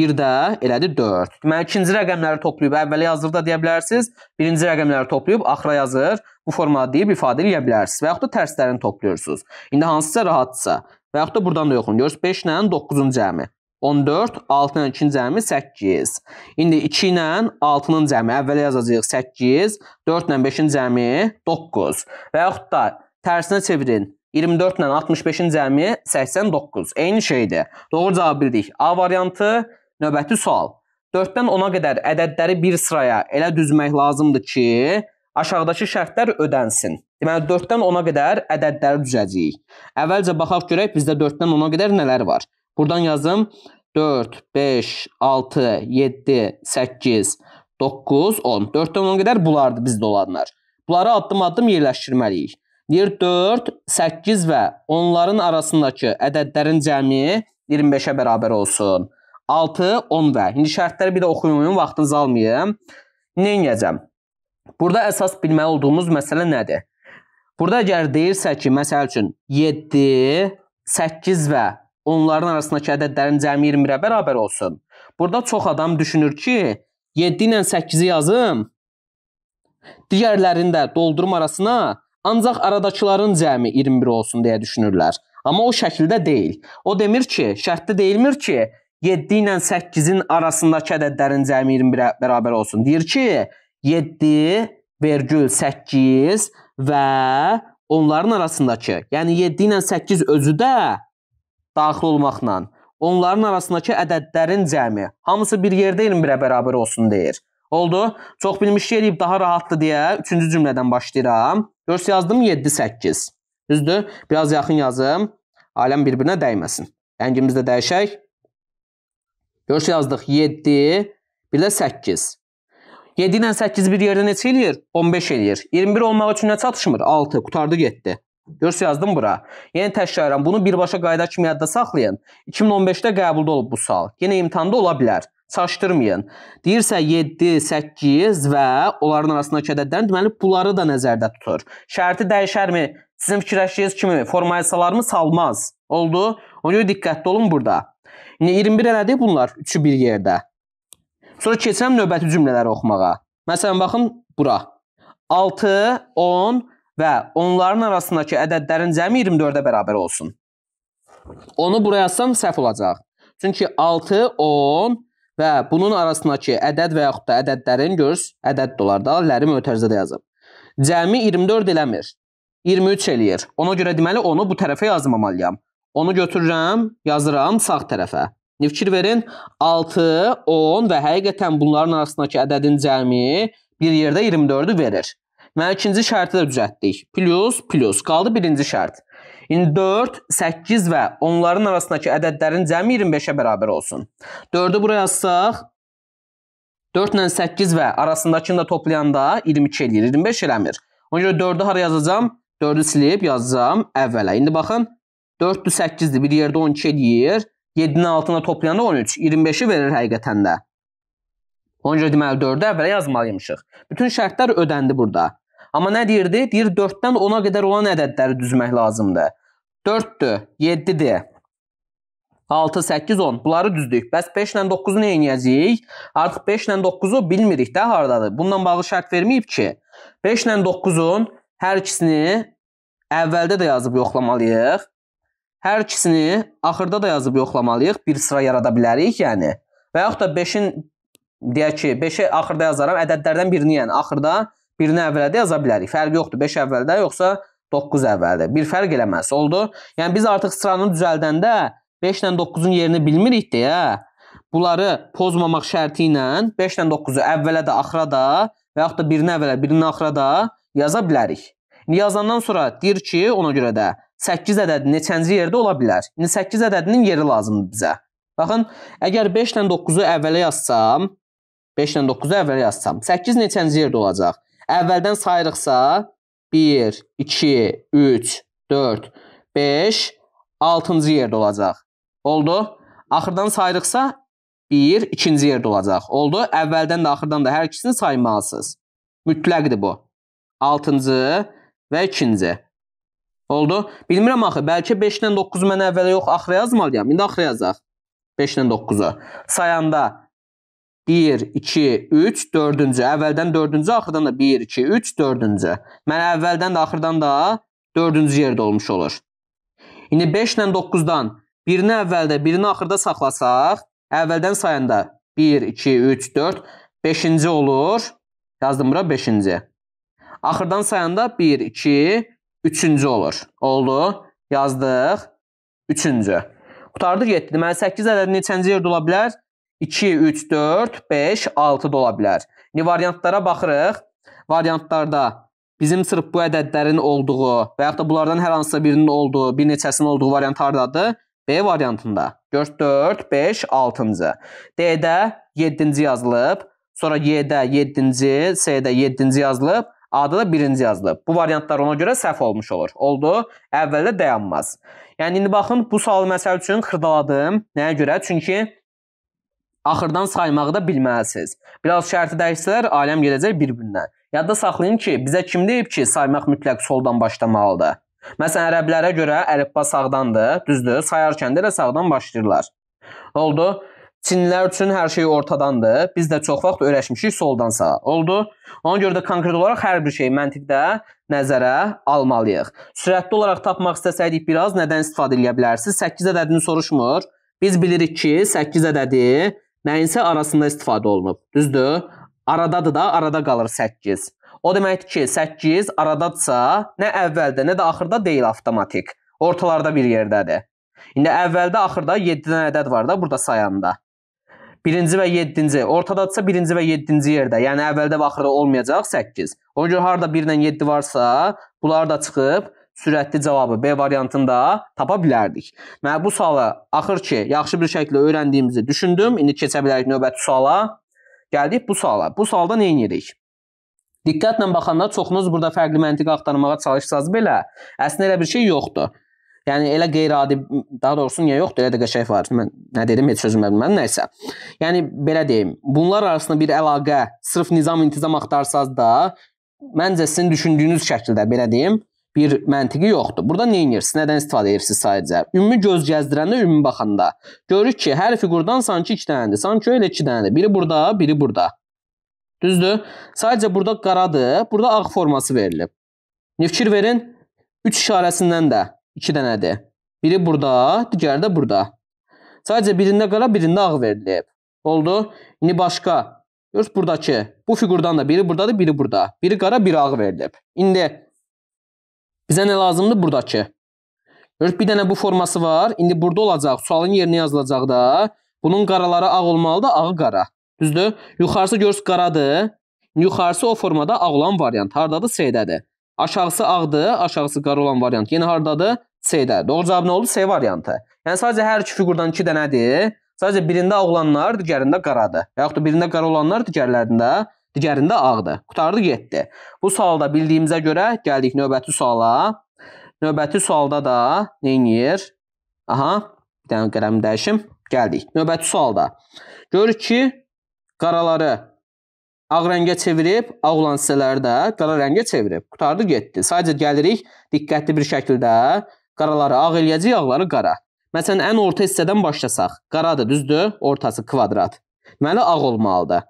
1 də elədi 4. Deməli, ikinci rəqəmləri toplayıb əvvələ yazır da deyə bilərsiniz. Birinci rəqəmləri toplayıb axıra yazır. Bu formada deyib ifadə eləyə bilərsiniz. Və yaxud da tərslərini toplayırsınız. İndi hansısa rahatsa və yaxud da buradan da yoxun. Görürsüz 5 ilə 9-cu cəmi. 14, 6-nın 2-ci cəmi 8. İndi 2 ilə 6-nın cəmi əvvələ yazacağıq 8, 4 ilə 5-in cəmi 9. Və yaxud da tərsinə çevirin. 24 ilə 65-in cəmi 89. Eyni şeydir. Doğru cavab bildik. A variantı növbəti sual. 4-dən 10-a qədər ədədləri bir sıraya elə düzmək lazımdır ki, aşağıdakı şərtlər ödənsin. Deməli 4-dən 10-a qədər ədədləri düzəcəyik. Əvvəlcə baxaq görək bizdə 4-dən 10-a qədər nələr var. Buradan yazım. 4, 5, 6, 7, 8, 9, 10. 4-dən 10 qədər bulardı bizdə olanlar. Bunları addım-addım yerləşdirməliyik. Deyir 4, 8 və onların arasındakı ədədlərin cəmi 25-ə bərabər olsun. 6, 10 və. İndi şərtləri bir də oxuyun, vaxtınızı almayım. Neyəcəm? Burada əsas bilməli olduğumuz məsələ nədir? Burada əgər deyirsə ki, məsəl üçün 7, 8 və onların arasındakı ədədlərin cəmi 20-yə bərabər olsun. Burada çox adam düşünür ki, 7 ilə 8-i yazım, digərlərini də doldurum arasına ancaq aradakıların cəmi 21 olsun deyə düşünürlər. Amma o şəkildə deyil. O demir ki, şərtdə deyilmir ki, 7 ilə 8-in arasındakı ədədlərin cəmi 21-ə bərabər olsun. Deyir ki, 7 vergül 8 və onların arasındakı, yəni 7 ilə 8 özü də daxil olmaqla onların arasındakı ədədlərin cəmi hamısı bir yerdə 21-ə bərabər olsun deyir. Oldu? Çox bilmişlik eləyib daha rahatdır deyə 3-cü cümlədən başlayıram. Görs yazdım 7-8. Düzdür? Biraz yaxın yazım. Aləm bir-birinə dəyməsin. Rəngimizdə dəyişək. Görs yazdıq 7, bir də 8. 7 ilə 8 bir yerdə neçə eləyir? 15 eləyir. 21 olmaq üçün nə çatışmır? 6. Qutardı getdi. Görürsüz yazdım bura. Yəni təkrarən bunu birbaşa qayda kimi yadda saxlayın. 2015-də qəbulda olub bu sual. Yenə imtahanda ola bilər. Çaşdırmayın. Deyirsə 7, 8 və onların arasındakı ədədlərin deməli bunları da nəzərdə tutur. Şərti dəyişərmi? Sizin fikirləşdiyiniz kimi formasiyalarımı salmaz. Oldu? Ona görə diqqətli olun burada. İndi 21 ədədir bunlar üçü bir yerdə. Sonra keçirəm növbəti cümlələri oxumağa. Məsələn baxın bura. 6, 10, və onların arasındakı ədədlərin cəmi 24-ə bərabər olsun. Onu buraya yazsam səhv olacaq. Çünki 6, 10 və bunun arasındakı ədəd və yaxud da ədədlərin göz ədəd dolarda lərim ötərzədə yazıb. Cəmi 24 eləmir. 23 eləyir. Ona görə deməli onu bu tərəfə yazmamalıyam. Onu götürürəm, yazıram sağ tərəfə. Fikir verin, 6, 10 və həqiqətən bunların arasındakı ədədin cəmi bir yerdə 24-ü verir. Və ikinci şərti də düzəltdik. Plus, plus qaldı birinci şərt. İndi 4, 8 və onların arasındakı ədədlərin cəmi 25-ə bərabər olsun. 4-ü bura yazsaq 4 ilə 8 və arasındakını da toplayanda 22 eləyir, 25 eləmir. Ona görə 4-ü hara yazacağam? 4-ü silib yazacağam əvvələ. İndi baxın 4-ü 8-dir, bir yerdə 12 eləyir. 7-ni altına toplayanda 13, 25-i verir həqiqətən də. Ona görə deməli 4-ü əvvələ yazmalıymışıq. Bütün şərtlər ödəndi burada. Amma nə deyirdi? Deyir 4-dən 10-a qədər olan ədədləri düzmək lazımdır. 4-dür, 7-dir. 6, 8, 10. Bunları düzdük. Bəs 5 ilə 9-u nə edəcəyik? Artıq 5 ilə 9-u bilmirik də hardadır. Bununla bağlı şərt verməyib ki. 5 ilə 9-un hər ikisini əvvəldə də yazıb yoxlamalıyıq. Hər ikisini axırda da yazıb yoxlamalıyıq. Bir sıra yarada bilərik, yəni. Və yaxud da 5-in deyək ki, 5-i axırda yazaram, ədədlərdən birini, yəni axırda birini əvvəldə yaza bilərik. Fərq yoxdur. 5 əvvəldə yoxsa 9 əvvəldə. Bir fərq eləməz oldu. Yəni biz artıq sıranı düzəldəndə 5 ilə 9-un yerini bilmirik deyə bunları pozmamaq şərti ilə 5 ilə 9-u əvvələ də axıra da və yaxud da birini əvvələ, birini axıra da yaza bilərik. İndi yazandan sonra deyir ki, ona görə də 8 ədədi neçənci yerdə ola bilər? İndi 8 ədədinin yeri lazımdır bizə. Baxın, əgər 5 ilə 9-u əvvələ yazsam, 5 ilə 9-u əvvələ yazsam, 8 neçənci yerdə olacaq? əvvəldən sayırıqsa 1, 2, 3, 4, 5, 6-cı yerdə olacaq. Oldu? Axırdan sayırıqsa 1, 2-ci yerdə olacaq. Oldu? Əvvəldən də axırdan da hər ikisini saymalısınız. Mütləqdir bu. 6-cı və 2-ci. Oldu? Bilmirəm axı, bəlkə 5 ilə 9-u mən əvvələ yox, axıra yazmalıyam. İndi axıra yazaq. 5 ilə 9-u. Sayanda 1, 2, 3, dördüncü. Əvvəldən dördüncü, axırdan da 1, 2, 3, dördüncü. Mən əvvəldən də axırdan da dördüncü yerdə olmuş olur. İndi 5 ilə 9-dan birini əvvəldə, birini axırda saxlasaq, əvvəldən sayanda 1, 2, 3, 4, 5-ci olur. Yazdım bura 5-ci. Axırdan sayanda 1, 2, 3-cü olur. Oldu. Yazdıq. 3-cü. Qutardı 7. Deməli 8 ədədi neçənci yerdə ola bilər? 2, 3, 4, 5, 6 da ola bilər. İndi variantlara baxırıq. Variantlarda bizim sırf bu ədədlərin olduğu və yaxud da bunlardan hər hansısa birinin olduğu, bir neçəsinin olduğu variant hardadır? B variantında. 4, 4, 5, 6-cı. D-də 7-ci yazılıb. Sonra Y-də 7-ci, C-də 7-ci yazılıb. A-da da 1-ci yazılıb. Bu variantlar ona görə səhv olmuş olur. Oldu. Əvvəldə dayanmaz. Yəni, indi baxın, bu sualı məsəl üçün xırdaladım. Nəyə görə? Çünki Axırdan saymağı da bilməlisiniz. Biraz şərti dəyişsələr, aləm gedəcək bir-birinə. Yadda saxlayın ki, bizə kim deyib ki, saymaq mütləq soldan başlamalıdır? Məsələn, ərəblərə görə əlifba sağdandır, düzdür, sayarkən də elə sağdan başlayırlar. Oldu? Çinlilər üçün hər şey ortadandır. Biz də çox vaxt öyrəşmişik soldan sağa. Oldu? Ona görə də konkret olaraq hər bir şeyi məntiqdə nəzərə almalıyıq. Sürətli olaraq tapmaq istəsəydik biraz nədən istifadə edə bilərsiniz? 8 ədədini soruşmur. Biz bilirik ki, 8 ədədi nəyinsə arasında istifadə olunub. Düzdür? Aradadır da, arada qalır 8. O deməkdir ki, 8 aradadsa, nə əvvəldə, nə də axırda deyil avtomatik. Ortalarda bir yerdədir. İndi əvvəldə, axırda 7 dənə ədəd var da burada sayanda. 1-ci və 7-ci, ortadadsa 1-ci və 7-ci yerdə, yəni əvvəldə və axırda olmayacaq 8. Ona görə harda 1 ilə 7 varsa, bunlar da çıxıb sürətli cavabı B variantında tapa bilərdik. Mən bu sualı axır ki, yaxşı bir şəkildə öyrəndiyimizi düşündüm. İndi keçə bilərik növbəti suala. Gəldik bu suala. Bu sualda nə edirik? Diqqətlə baxanda çoxunuz burada fərqli məntiq axtarmağa çalışsaz belə, əslində elə bir şey yoxdur. Yəni elə qeyri-adi, daha doğrusu niyə yoxdur, elə də qəşəng var. Mən nə dedim, heç sözüm bilmirəm, nəysə. Yəni belə deyim, bunlar arasında bir əlaqə, sırf nizam intizam axtarsanız da, məncə sizin düşündüyünüz şəkildə belə deyim, bir məntiqi yoxdur. Burada nə edirsiniz? Nədən istifadə edirsiniz sadəcə? Ümumi göz gəzdirəndə, ümumi baxanda görürük ki, hər fiqurdan sanki 2 dənədir. Sanki elə 2 dənədir. Biri burada, biri burada. Düzdür? Sadəcə burada qaradır, burada ağ forması verilib. Ne fikir verin? 3 işarəsindən də 2 dənədir. Biri burada, digəri də burada. Sadəcə birində qara, birində ağ verilib. Oldu. İndi başqa. Görürüz buradakı. Bu fiqurdan da biri burdadır, biri burada. Biri qara, biri ağ verilib. İndi Bizə nə lazımdır? Buradakı. Görürüz, bir dənə bu forması var. İndi burada olacaq. Sualın yerinə yazılacaq da. Bunun qaraları ağ olmalıdır, ağı qara. Düzdür? Yuxarısı görürüz qaradır. Yuxarısı o formada ağ olan variant. Hardadır? C-dədir. Aşağısı ağdır, aşağısı qara olan variant. Yenə hardadır? C-də. Doğru cavab nə oldu? C variantı. Yəni sadəcə hər iki fiqurdan 2 dənədir. Sadəcə birində ağ olanlar, digərində qaradır. Və yaxud da birində qara olanlar, digərlərində digərində ağdır. Qutardı 7. Bu sualda bildiyimizə görə gəldik növbəti suala. Növbəti sualda da neyinir? Aha, bir dənə qələmi dəyişim. Gəldik. Növbəti sualda. Görürük ki, qaraları ağ rəngə çevirib, ağ olan hissələri də qara rəngə çevirib. Qutardı 7. Sadəcə gəlirik diqqətli bir şəkildə qaraları ağ eləyəcək, ağları qara. Məsələn, ən orta hissədən başlasaq. Qaradır, düzdür? Ortası kvadrat. Deməli, ağ olmalıdır.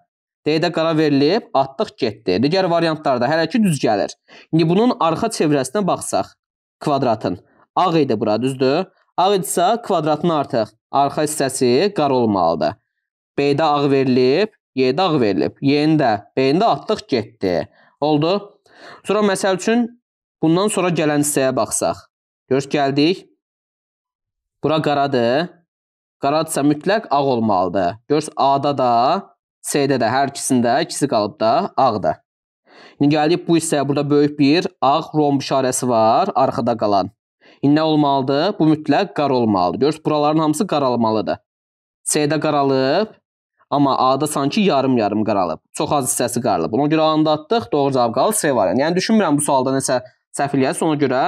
D-də qara verilib, atdıq getdi. Digər variantlarda hələ ki düz gəlir. İndi bunun arxa çevrəsinə baxsaq, kvadratın. Ağ idi bura, düzdür? Ağ idisə kvadratın artıq arxa hissəsi qara olmalıdır. B-də ağ verilib, Y-də ağ verilib. Y-ni də, B-ni də atdıq getdi. Oldu? Sonra məsəl üçün bundan sonra gələn hissəyə baxsaq. Görüş gəldik. Bura qaradır. Qaradsa mütləq ağ olmalıdır. Görüş A-da da C-də də hər ikisində ikisi qalıb da ağda. İndi gəlib bu hissəyə burada böyük bir ağ romb işarəsi var, arxada qalan. İndi nə olmalıdır? Bu mütləq qara olmalıdır. Görürsüz, buraların hamısı qaralmalıdır. C-də qaralıb, amma A-da sanki yarım-yarım qaralıb. Çox az hissəsi qaralıb. Ona görə A-nı atdıq, doğru cavab qaldı C variantı. Yəni düşünmürəm bu sualda nəsə səhv eləyəsə, ona görə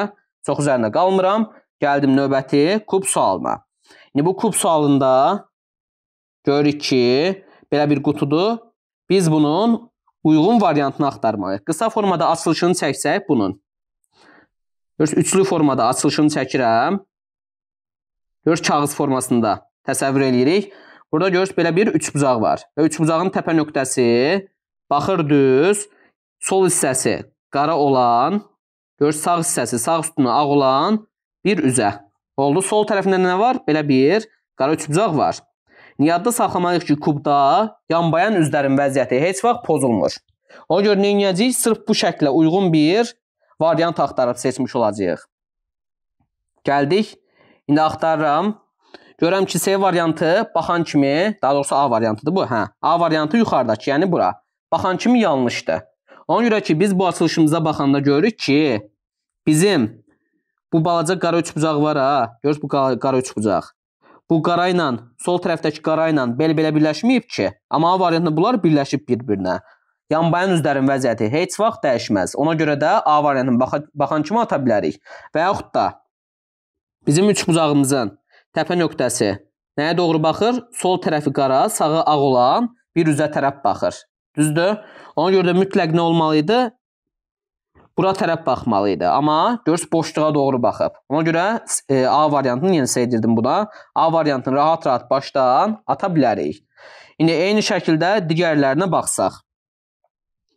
çox üzərində qalmıram. Gəldim növbəti kub sualına. İndi bu kub sualında görürük ki, belə bir qutudur. Biz bunun uyğun variantını axtarmalıyıq. Qısa formada açılışını çəksək bunun. Görürsüz, üçlü formada açılışını çəkirəm. Görürsüz, kağız formasında təsəvvür eləyirik. Burada görürsüz, belə bir üç bucaq var. Və üç bucağın təpə nöqtəsi, baxır düz, sol hissəsi qara olan, görürsüz, sağ hissəsi sağ üstünə ağ olan bir üzə. Oldu, sol tərəfində nə var? Belə bir qara üç bucaq var. Yadda saxlamalıyıq ki, kubda yanbayan üzlərin vəziyyəti heç vaxt pozulmur. Ona görə nə edəcəyik? Sırf bu şəklə uyğun bir variant axtarıb seçmiş olacağıq. Gəldik. İndi axtarıram. Görəm ki, C variantı baxan kimi, daha doğrusu A variantıdır bu, hə. A variantı yuxarıdakı, yəni bura. Baxan kimi yanlışdır. Ona görə ki, biz bu açılışımıza baxanda görürük ki, bizim bu balaca qara üçbucaq var ha. Görürüz bu qara üçbucaq bu qara ilə sol tərəfdəki qara ilə bel-belə birləşməyib ki. Amma A variantında bunlar birləşib bir-birinə. Yanbayan üzlərin vəziyyəti heç vaxt dəyişməz. Ona görə də A variantını baxa, baxan kimi ata bilərik. Və yaxud da bizim üç bucağımızın təpə nöqtəsi nəyə doğru baxır? Sol tərəfi qara, sağı ağ olan bir üzə tərəf baxır. Düzdür? Ona görə də mütləq nə olmalı idi? bura tərəf baxmalı idi. Amma görürsüz boşluğa doğru baxıb. Ona görə e, A variantını yenə seydirdim buna. A variantını rahat-rahat başdan ata bilərik. İndi eyni şəkildə digərlərinə baxsaq.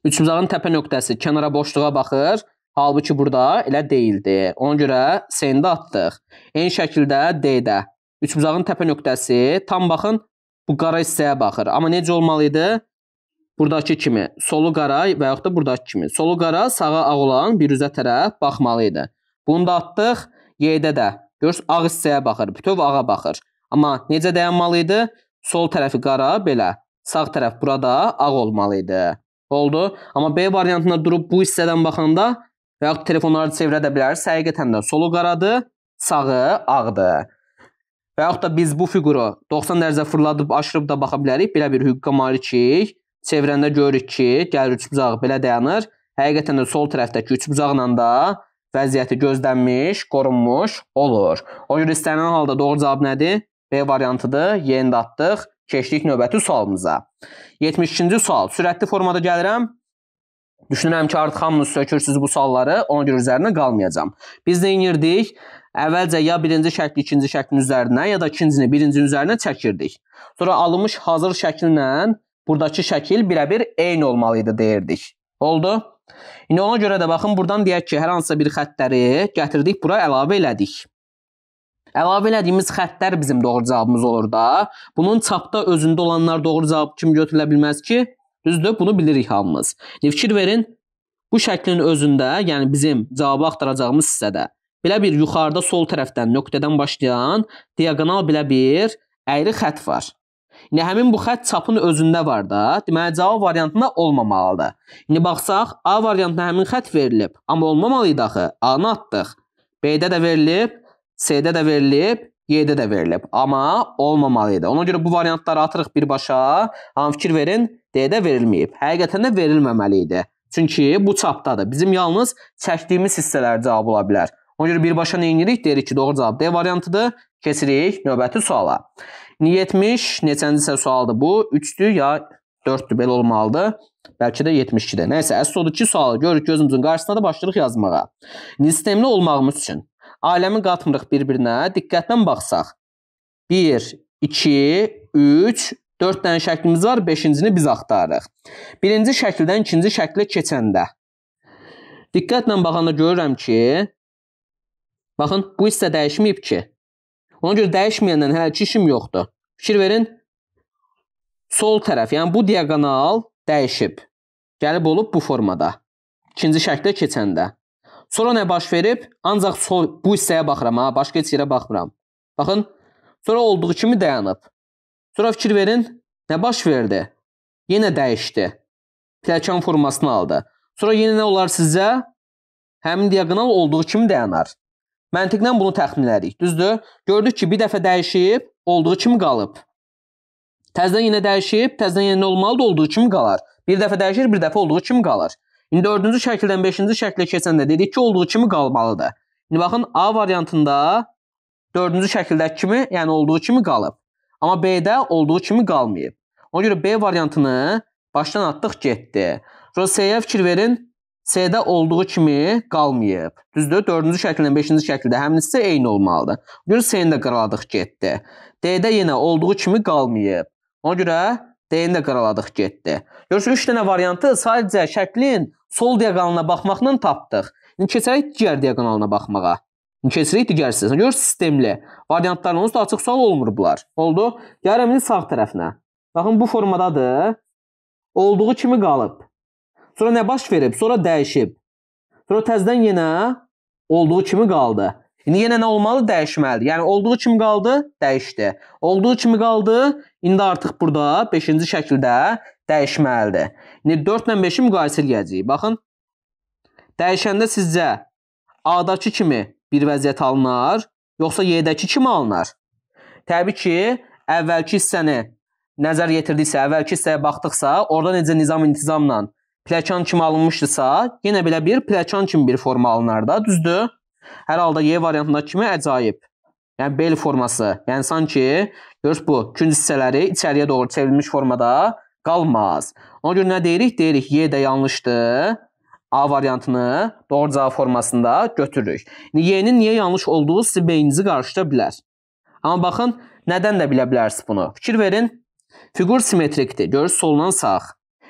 Üçbucağın təpə nöqtəsi kənara boşluğa baxır. Halbuki burada elə deyildi. Ona görə C-ni də atdıq. Eyni şəkildə D-də. Üçbucağın təpə nöqtəsi tam baxın bu qara hissəyə baxır. Amma necə olmalı idi? burdakı kimi solu qara və yaxud da burdakı kimi solu qara, sağa ağ olan bir üzə tərəf baxmalı idi. Bunu da atdıq. Y-də də görürsüz ağ hissəyə baxır, bütöv ağa baxır. Amma necə dayanmalı idi? Sol tərəfi qara belə, sağ tərəf burada ağ olmalı idi. Oldu. Amma B variantında durub bu hissədən baxanda və yaxud telefonları çevirə də bilərsiniz. Həqiqətən də solu qaradır, sağı ağdır. Və yaxud da biz bu fiquru 90 dərəcə fırladıb aşırıb da baxa bilərik. Belə bir hüquqa malikik çevirəndə görürük ki, gəlir üç bucağı belə dayanır. Həqiqətən də sol tərəfdəki üç bucaqla da vəziyyəti gözlənmiş, qorunmuş olur. O görə istənilən halda doğru cavab nədir? B variantıdır. Yeni də atdıq. Keçdik növbəti sualımıza. 72-ci sual. Sürətli formada gəlirəm. Düşünürəm ki, artıq hamınız sökürsüz bu sualları, ona görə üzərinə qalmayacağam. Biz nə inirdik? Əvvəlcə ya birinci şəkli ikinci şəklin üzərinə, ya da ikincini birincinin üzərinə çəkirdik. Sonra alınmış hazır şəkillə buradakı şəkil birəbir eyni olmalı idi deyirdik. Oldu? İndi ona görə də baxın, buradan deyək ki, hər hansısa bir xəttləri gətirdik, bura əlavə elədik. Əlavə elədiyimiz xəttlər bizim doğru cavabımız olur da. Bunun çapda özündə olanlar doğru cavab kimi götürülə bilməz ki? Düzdür, bunu bilirik hamımız. İndi fikir verin, bu şəklin özündə, yəni bizim cavabı axtaracağımız hissədə belə bir yuxarıda sol tərəfdən nöqtədən başlayan diagonal belə bir əyri xətt var. Yəni həmin bu xətt çapın özündə var da. Deməli cavab variantında olmamalıdır. İndi baxsaq, A variantına həmin xətt verilib, amma olmamalı idi axı. A-nı atdıq. B-də də verilib, C-də də verilib, Y-də də verilib, amma olmamalı idi. Ona görə bu variantları atırıq birbaşa. Ham fikir verin, D-də verilməyib. Həqiqətən də verilməməli idi. Çünki bu çapdadır. Bizim yalnız çəkdiyimiz hissələr cavab ola bilər. Ona görə birbaşa nə edirik? Deyirik ki, doğru cavab D variantıdır. Keçirik növbəti suala. 70 neçəncisi sualdır bu? 3-dür ya 4-dür belə olmalıdır. Bəlkə də 72-də. Nəysə, əsas odur ki, sualı görürük gözümüzün qarşısına da başlayırıq yazmağa. Sistemli olmağımız üçün aləmi qatmırıq bir-birinə. Diqqətlə baxsaq. 1, 2, 3, 4 dənə şəklimiz var, 5-cini biz axtarırıq. Birinci şəkildən ikinci şəklə keçəndə diqqətlə baxanda görürəm ki, baxın, bu hissə dəyişməyib ki. Ona görə dəyişməyəndən hələ ki işim yoxdur. Fikir verin. Sol tərəf, yəni bu diaqonal dəyişib. Gəlib olub bu formada. İkinci şəklə keçəndə. Sonra nə baş verib? Ancaq sol bu hissəyə baxıram ha, başqa heç yerə baxmıram. Baxın, sonra olduğu kimi dayanıb. Sonra fikir verin, nə baş verdi? Yenə dəyişdi. Pləkan formasını aldı. Sonra yenə nə olar sizə? Həmin diaqonal olduğu kimi dayanar. Məntiqlə bunu təxmin elədik, düzdür? Gördük ki, bir dəfə dəyişib, olduğu kimi qalıb. Təzədən yenə dəyişib, təzədən yenə olmalıdır, olduğu kimi qalar. Bir dəfə dəyişir, bir dəfə olduğu kimi qalır. İndi 4-cü şəkildən 5-ci şəklə keçəndə dedik ki, olduğu kimi qalmalıdır. İndi baxın, A variantında 4-cü şəkildəki kimi, yəni olduğu kimi qalıb. Amma B-də olduğu kimi qalmayıb. Ona görə B variantını başdan atdıq, getdi. Sonra C-yə fikir verin, C-də olduğu kimi qalmayıb. Düzdür? 4-cü şəkillə 5-ci şəkildə həmlisi eyni olmalıdır. Görə C-ni də qaraladıq getdi. D-də yenə olduğu kimi qalmayıb. Ona görə D-ni də qaraladıq getdi. Görürsünüz 3 dənə variantı sadəcə şəklin sol diaqonalına baxmaqla tapdıq. İndi keçərək digər diaqonalına baxmağa. İndi keçirik digərsiz. Görürsüz sistemli. Variantlarımız da açıq sual olmur bunlar. Oldu. Gəlin sağ tərəfinə. Baxın bu formadadır. Olduğu kimi qalıb. Sonra nə baş verib? Sonra dəyişib. Sonra təzədən yenə olduğu kimi qaldı. İndi yenə nə olmalı? Dəyişməlidir. Yəni olduğu kimi qaldı, dəyişdi. Olduğu kimi qaldı, indi artıq burada 5-ci şəkildə dəyişməlidir. İndi 4 ilə 5-i müqayisə edəcəyik. Baxın. Dəyişəndə sizcə A-dakı kimi bir vəziyyət alınar, yoxsa Y-dəki kimi alınar? Təbii ki, əvvəlki hissəni nəzər yetirdiksə, əvvəlki hissəyə baxdıqsa, orada necə nizam intizamla Pləkan kimi alınmışdırsa, yenə belə bir pləkan kimi bir forma alınar da, düzdür? Hər halda Y variantında kimi əcaib. Yəni bel forması, yəni sanki görürsüz bu künc hissələri içəriyə doğru çevrilmiş formada qalmaz. Ona görə nə deyirik? Deyirik Y də yanlışdır. A variantını doğru cavab formasında götürürük. Y-nin niyə yanlış olduğu sizin beyninizi qarışdıra bilər. Amma baxın, nədən də bilə bilərsiniz bunu? Fikir verin. Fiqur simmetrikdir. Görürsüz soldan sağ.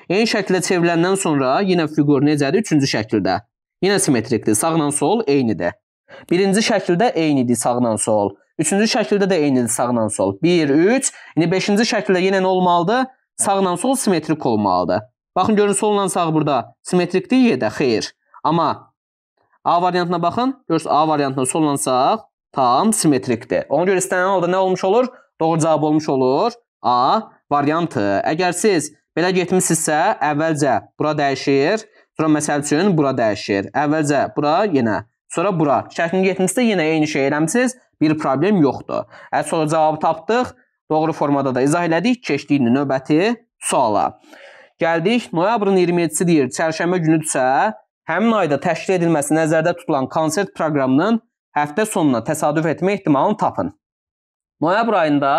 N şəklə çevriləndən sonra yenə fiqur necədir? Üçüncü şəkildə. Yenə simmetrikdir. Sağla sol eynidir. Birinci şəkildə eynidir sağla sol. Üçüncü şəkildə də eynidir sağla sol. 1, 3. İndi beşinci şəkildə yenə nə olmalıdır? Sağla sol simmetrik olmalıdır. Baxın görün solla sağ burada simmetrikdir yedə. Xeyr. Amma A variantına baxın. Görürsünüz A variantına solla sağ tam simmetrikdir. Ona görə istənilən halda nə olmuş olur? Doğru cavab olmuş olur. A variantı. Əgər siz Belə getmisinizsə, əvvəlcə bura dəyişir, sonra məsəl üçün bura dəyişir. Əvvəlcə bura yenə, sonra bura. Şərtini getmisinizsə yenə eyni şey eləmisiniz, bir problem yoxdur. Əs sonra cavabı tapdıq, doğru formada da izah elədik, keçdik növbəti suala. Gəldik, noyabrın 27-si deyir, çərşənbə günüdürsə, həmin ayda təşkil edilməsi nəzərdə tutulan konsert proqramının həftə sonuna təsadüf etmə ehtimalını tapın. Noyabr ayında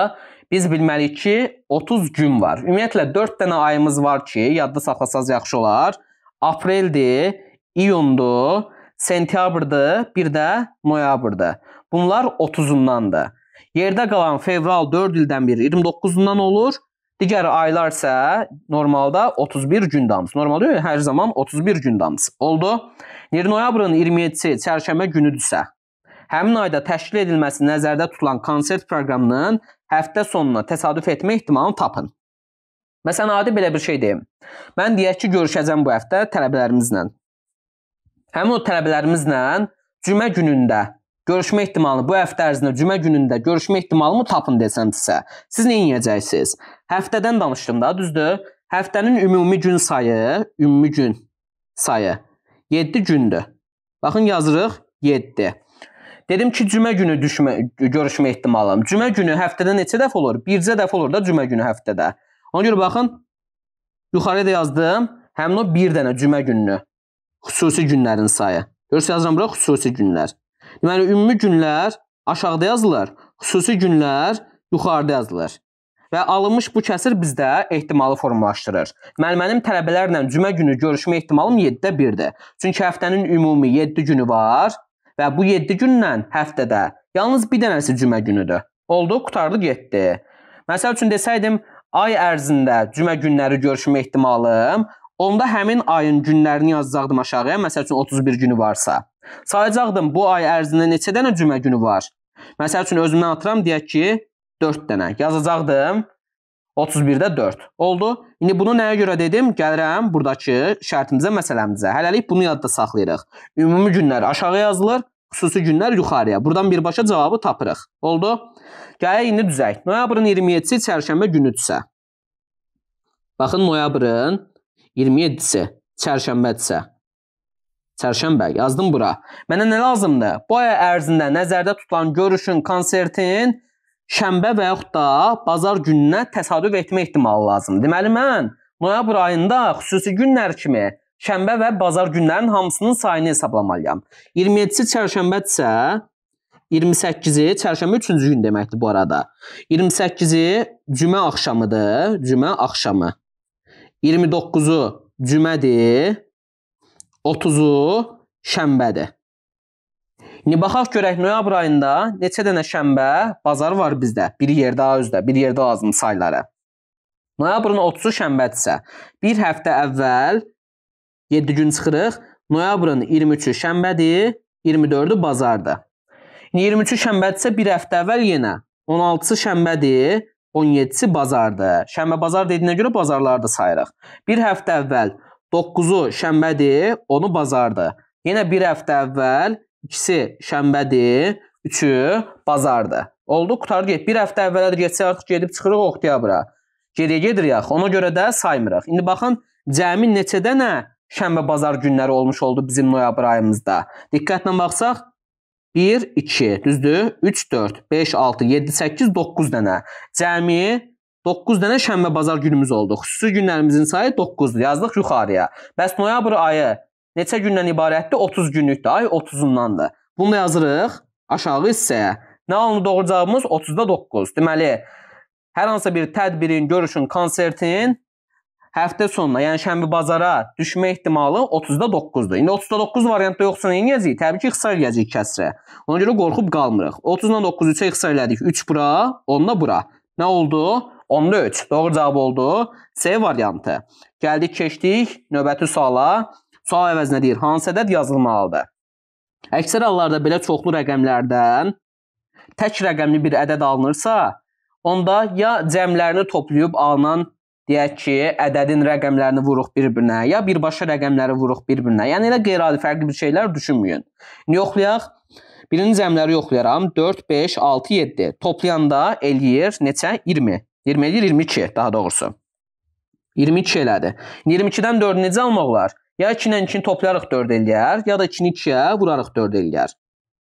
biz bilməliyik ki, 30 gün var. Ümumiyyətlə 4 dənə ayımız var ki, yadda saxlasanız yaxşı olar. Apreldir, iyundur, sentyabrdır, bir də noyabrdır. Bunlar 30-undandır. Yerdə qalan fevral 4 ildən biri 29-undan olur. Digər aylar isə normalda 31 gün damısı. Normalda hər zaman 31 gün damısı. Oldu. Noyabrın 27-si çərşənbə günüdürsə, həmin ayda təşkil edilməsi nəzərdə tutulan konsert proqramının həftə sonuna təsadüf etmə ehtimalını tapın. Məsələn, adi belə bir şey deyim. Mən deyək ki, görüşəcəm bu həftə tələbələrimizlə. Həmin o tələbələrimizlə cümə günündə görüşmə ehtimalını bu həftə ərzində cümə günündə görüşmə ehtimalımı tapın desəm sizə. Siz nə edəcəksiniz? Həftədən danışdım da, düzdür? Həftənin ümumi gün sayı, ümumi gün sayı 7 gündür. Baxın yazırıq 7. Dedim ki, cümə günü düşmə görüşmə ehtimalım. Cümə günü həftədə neçə dəfə olur? Bircə dəfə olur da cümə günü həftədə. Ona görə baxın, yuxarıya da yazdım. Həmin o bir dənə cümə gününü. Xüsusi günlərin sayı. Görürsüz yazıram bura xüsusi günlər. Deməli ümumi günlər aşağıda yazılır, xüsusi günlər yuxarıda yazılır. Və alınmış bu kəsir bizdə ehtimalı formalaşdırır. Mən mənim tələbələrlə cümə günü görüşmə ehtimalım 7-də 1-dir. Çünki həftənin ümumi 7 günü var və bu 7 gündən həftədə yalnız bir dənəsi cümə günüdür. Oldu, qutardı, getdi. Məsəl üçün desəydim, ay ərzində cümə günləri görüşmə ehtimalım, onda həmin ayın günlərini yazacaqdım aşağıya, məsəl üçün 31 günü varsa. Sayacaqdım bu ay ərzində neçə dənə cümə günü var. Məsəl üçün özümdən atıram deyək ki, 4 dənə. Yazacaqdım 31-də 4. Oldu. İndi bunu nəyə görə dedim? Gəlirəm buradakı şərtimizə, məsələmizə. Hələlik bunu yadda saxlayırıq. Ümumi günlər aşağı yazılır, xüsusi günlər yuxarıya. Buradan birbaşa cavabı tapırıq. Oldu? Gələk indi düzək. Noyabrın 27-si çərşənbə günüdürsə. Baxın noyabrın 27-si çərşənbədirsə. Çərşənbə yazdım bura. Mənə nə lazımdır? Bu ay ərzində nəzərdə tutulan görüşün, konsertin şənbə və yaxud da bazar gününə təsadüf etmə ehtimalı lazımdır. Deməli mən noyabr ayında xüsusi günlər kimi şənbə və bazar günlərinin hamısının sayını hesablamalıyam. 27-ci çərşənbədirsə 28-i çərşənbə 3-cü gün deməkdir bu arada. 28-i cümə axşamıdır, cümə axşamı. 29-u cümədir. 30-u şənbədir. İndi baxaq görək noyabr ayında neçə dənə şənbə bazar var bizdə? Bir yerdə A üzdə, bir yerdə lazım saylara. Noyabrın 30-u şənbədirsə, bir həftə əvvəl 7 gün çıxırıq. Noyabrın 23-ü şənbədir, 24-ü bazardır. İndi 23-ü şənbədirsə, bir həftə əvvəl yenə 16-sı şənbədir, 17-si bazardır. Şənbə bazar dediyinə görə bazarları da sayırıq. Bir həftə əvvəl 9-u şənbədir, 10-u bazardır. Yenə bir həftə əvvəl ikisi şənbədir, üçü bazardır. Oldu, qutardı get. Bir həftə əvvələdir getsək artıq gedib çıxırıq oktyabra. Geriyə gedirik axı. Ona görə də saymırıq. İndi baxın cəmi neçə dənə şənbə bazar günləri olmuş oldu bizim noyabr ayımızda. Diqqətlə baxsaq 1 2 düzdür? 3 4 5 6 7 8 9 dənə. Cəmi 9 dənə şənbə bazar günümüz oldu. Xüsusi günlərimizin sayı 9-dur. Yazdıq yuxarıya. Bəs noyabr ayı neçə gündən ibarətdir? 30 günlükdür. Ay 30-undandır. Bunu yazırıq aşağı hissəyə. Nə alınır doğru cavabımız? 30-da 9. Deməli, hər hansısa bir tədbirin, görüşün, konsertin həftə sonuna, yəni şənbə bazara düşmə ehtimalı 30-da 9-dur. İndi 30-da 9 variantda yoxsa nə edəcəyik? Təbii ki, ixtisar eləyəcəyik kəsrə. Ona görə qorxub qalmırıq. 30-dan 9-u 3-ə ixtisar elədik. 3 bura, 10-da bura. Nə oldu? 10-da 3. Doğru cavab oldu C variantı. Gəldik, keçdik növbəti suala. Sual əvəzinə deyir, hansı ədəd yazılmalıdır? Əksər hallarda belə çoxlu rəqəmlərdən tək rəqəmli bir ədəd alınırsa, onda ya cəmlərini toplayıb alınan deyək ki, ədədin rəqəmlərini vuruq bir-birinə, ya birbaşa rəqəmləri vuruq bir-birinə. Yəni elə qeyri-adi fərqli bir şeylər düşünməyin. Yoxlayaq. Birinci cəmləri yoxlayaram. 4 5 6 7. Toplayanda eləyir neçə? 20. 20 eləyir 22 daha doğrusu. 22 elədi. 22-dən 4 necə almaq olar? Ya 2 ilə 2-ni toplayaraq 4 eləyər, ya da 2-ni 2-yə vuraraq 4 eləyər.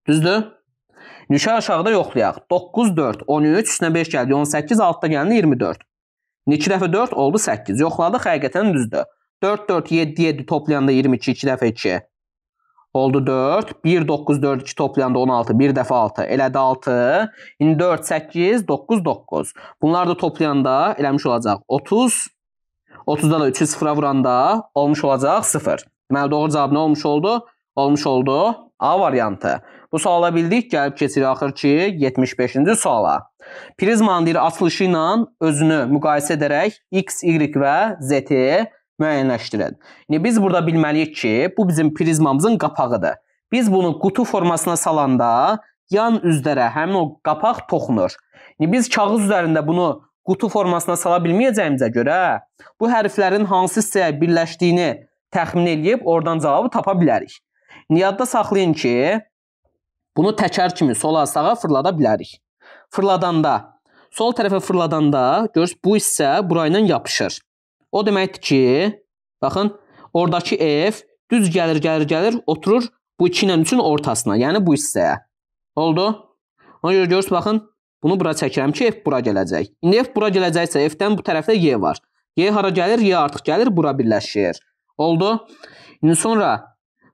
Düzdür? Nişə aşağıda yoxlayaq. 9, 4, 13, üstünə 5 gəldi, 18, altda gəldi 24. 2 dəfə 4 oldu 8. Yoxladıq, həqiqətən düzdür. 4, 4, 7, 7 toplayanda 22, 2 dəfə 2. Oldu 4. 1, 9, 4, 2 toplayanda 16. 1 dəfə 6. Elədi 6. İndi 4, 8, 9, 9. Bunlar da toplayanda eləmiş olacaq. 30, 30-da da 3-ü 0-a vuranda olmuş olacaq 0. Deməli doğru cavab nə olmuş oldu? Olmuş oldu A variantı. Bu suala bildik, gəlib keçirik axır ki 75-ci suala. Prizmanın deyir açılışı ilə özünü müqayisə edərək x, y və z-i müəyyənləşdirin. İndi biz burada bilməliyik ki, bu bizim prizmamızın qapağıdır. Biz bunu qutu formasına salanda yan üzlərə həmin o qapaq toxunur. İndi biz kağız üzərində bunu qutu formasına sala bilməyəcəyimizə görə bu hərflərin hansı hissəyə birləşdiyini təxmin edib oradan cavabı tapa bilərik. Yadda saxlayın ki, bunu təkər kimi sola sağa fırlada bilərik. Fırladanda, sol tərəfə fırladanda görürsüz bu hissə burayla yapışır. O deməkdir ki, baxın, oradakı F düz gəlir, gəlir, gəlir, oturur bu 2 ilə 3-ün ortasına, yəni bu hissəyə. Oldu? Ona görə görürsüz, baxın, Bunu bura çəkirəm ki, f bura gələcək. İndi f bura gələcəksə, f-dən bu tərəfdə y var. Y hara gəlir? Y artıq gəlir, bura birləşir. Oldu. İndi sonra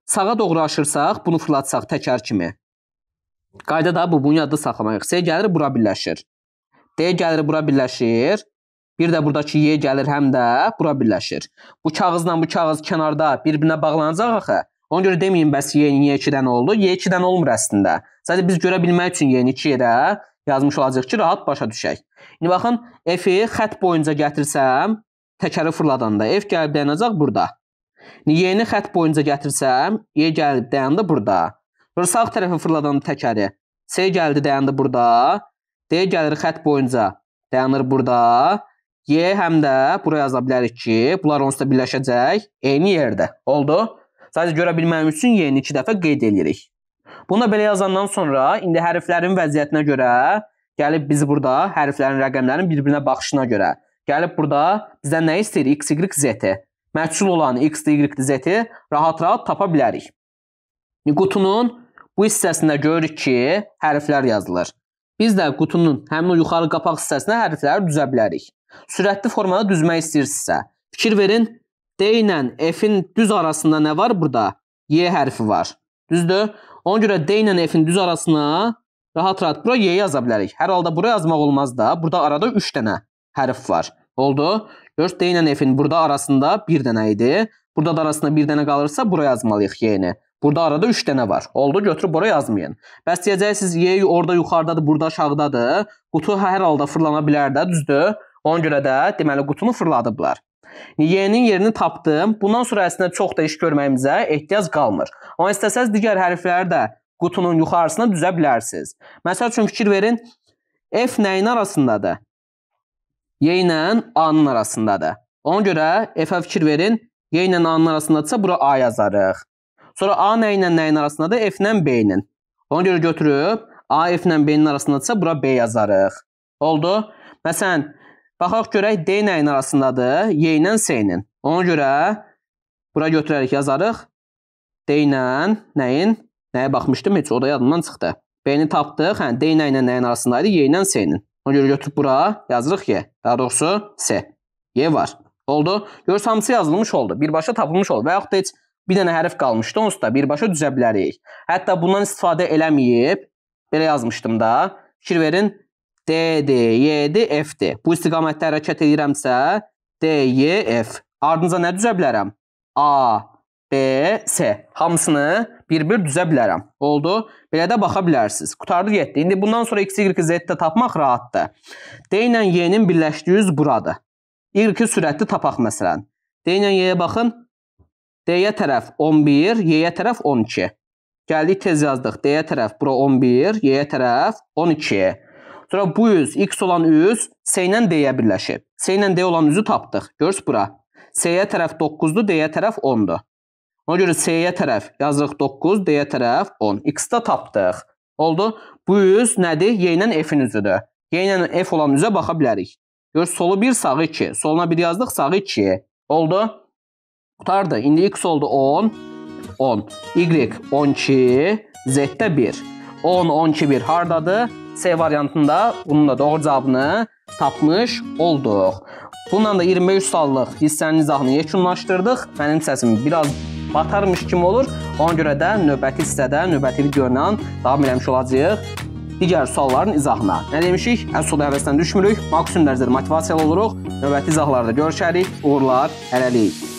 sağa doğru aşırsaq, bunu fırlatsaq təkər kimi. Qayda da bu, bunu yadda saxlamayıq. C gəlir, bura birləşir. D gəlir, bura birləşir. Bir də buradakı Y gəlir həm də bura birləşir. Bu kağızla bu kağız kənarda bir-birinə bağlanacaq axı. Ona görə deməyin bəs Y-nin Y2-dən oldu. Y2-dən olmur əslində. Sadəcə biz görə bilmək üçün Y-ni 2 yerə, yazmış olacaq ki, rahat başa düşək. İndi baxın, f-i xətt boyunca gətirsəm, təkəri fırladanda f gəlib dayanacaq burada. İndi y-ni xətt boyunca gətirsəm, y gəlib dayandı burada. Sonra sağ tərəfə fırladanda təkəri. C gəldi dayandı burada. D gəlir xətt boyunca dayanır burada. Y həm də bura yaza bilərik ki, bunlar onsuz da birləşəcək eyni yerdə. Oldu? Sadəcə görə bilməyim üçün y-ni 2 dəfə qeyd edirik. Bunu da belə yazandan sonra indi hərflərin vəziyyətinə görə gəlib biz burada hərflərin rəqəmlərin bir-birinə baxışına görə gəlib burada bizdən nə istəyir? x, y, z. Məhsul olan x, y, z-i rahat-rahat tapa bilərik. Qutunun bu hissəsində görürük ki, hərflər yazılır. Biz də qutunun həmin o yuxarı qapaq hissəsinə hərfləri düzə bilərik. Sürətli formada düzmək istəyirsinizsə, fikir verin, D ilə F-in düz arasında nə var burada? Y hərfi var. Düzdür? Ona görə D ilə F-in düz arasına rahat-rahat bura Y yaza bilərik. Hər halda bura yazmaq olmaz da. Burada arada 3 dənə hərf var. Oldu. Gör D ilə F-in burada arasında 1 dənə idi. Burada da arasında 1 dənə qalırsa bura yazmalıyıq Y-ni. Burada arada 3 dənə var. Oldu, götürüb bura yazmayın. Bəs deyəcəksiniz, Y orada yuxarıdadır, burada aşağıdadır. Qutu hə, hər halda fırlana bilər də, düzdür? Ona görə də deməli qutunu fırladıblar. Yeyenin yerini tapdım. Bundan sonra əslində çox da iş görməyimizə ehtiyac qalmır. Amma istəsəz digər hərfləri də qutunun yuxarısına düzə bilərsiniz. Məsəl üçün fikir verin. F nəyin arasındadır? Y ilə A-nın arasındadır. Ona görə F-ə fikir verin. Y ilə A-nın arasındadırsa bura A yazarıq. Sonra A nə ilə nəyin arasındadır? F ilə B ilə. Ona görə götürüb A F ilə B-nin arasındadırsa bura B yazarıq. Oldu? Məsələn, Baxaq görək D nəyin arasındadır? Y ilə S ilə. Ona görə bura götürərik, yazarıq. D ilə nəyin? Nəyə baxmışdım? Heç o da yadımdan çıxdı. B-ni tapdıq. Hə, D ilə nəyin arasındaydı? Y ilə S ilə. Ona görə götürüb bura yazırıq Y. Daha doğrusu S. Y var. Oldu. Görürsə hamısı yazılmış oldu. Birbaşa tapılmış oldu. Və yaxud da heç bir dənə hərf qalmışdı. Onsuz da birbaşa düzə bilərik. Hətta bundan istifadə eləməyib belə yazmışdım da. Fikir verin, D-D, Y-D, F-D. Bu istiqamətdə hərəkət edirəmsə, D, Y, F. Ardınca nə düzə bilərəm? A, B, S. Hamısını bir-bir düzə bilərəm. Oldu? Belə də baxa bilərsiniz. Qutardıq 7. İndi bundan sonra X, Y, Z-də tapmaq rahatdır. D ilə Y-nin birləşdiyi üz buradır. Y sürətli tapaq məsələn. D ilə Y-yə baxın. D-yə tərəf 11, Y-yə tərəf 12. Gəldik tez yazdıq. D-yə tərəf bura 11, Y-yə tərəf 12. Sonra bu üz, x olan üz S ilə D-yə birləşib. S ilə D olan üzü tapdıq. Görs bura. S-yə tərəf 9-dur, D-yə tərəf 10-dur. Ona görə S-yə tərəf yazırıq 9, D-yə tərəf 10. X-i də tapdıq. Oldu. Bu üz nədir? Y ilə F-in üzüdür. Y ilə F olan üzə baxa bilərik. Gör, solu 1, sağı 2. Soluna 1 yazdıq, sağı 2. Oldu. Qutardı. İndi x oldu 10, 10. Y 12, Z də 1. 10, 12, 1 hardadır? C variantında bunun da doğru cavabını tapmış olduq. Bununla da 23 sallıq hissənin izahını yekunlaşdırdıq. Mənim səsim biraz batarmış kimi olur. Ona görə də növbəti hissədə, növbəti video ilə davam eləmiş olacağıq digər sualların izahına. Nə demişik? Əsula həvəsdən düşmürük, maksimum dərəcədə motivasiyalı oluruq. Növbəti izahlarda görüşərik. Uğurlar, hələlik.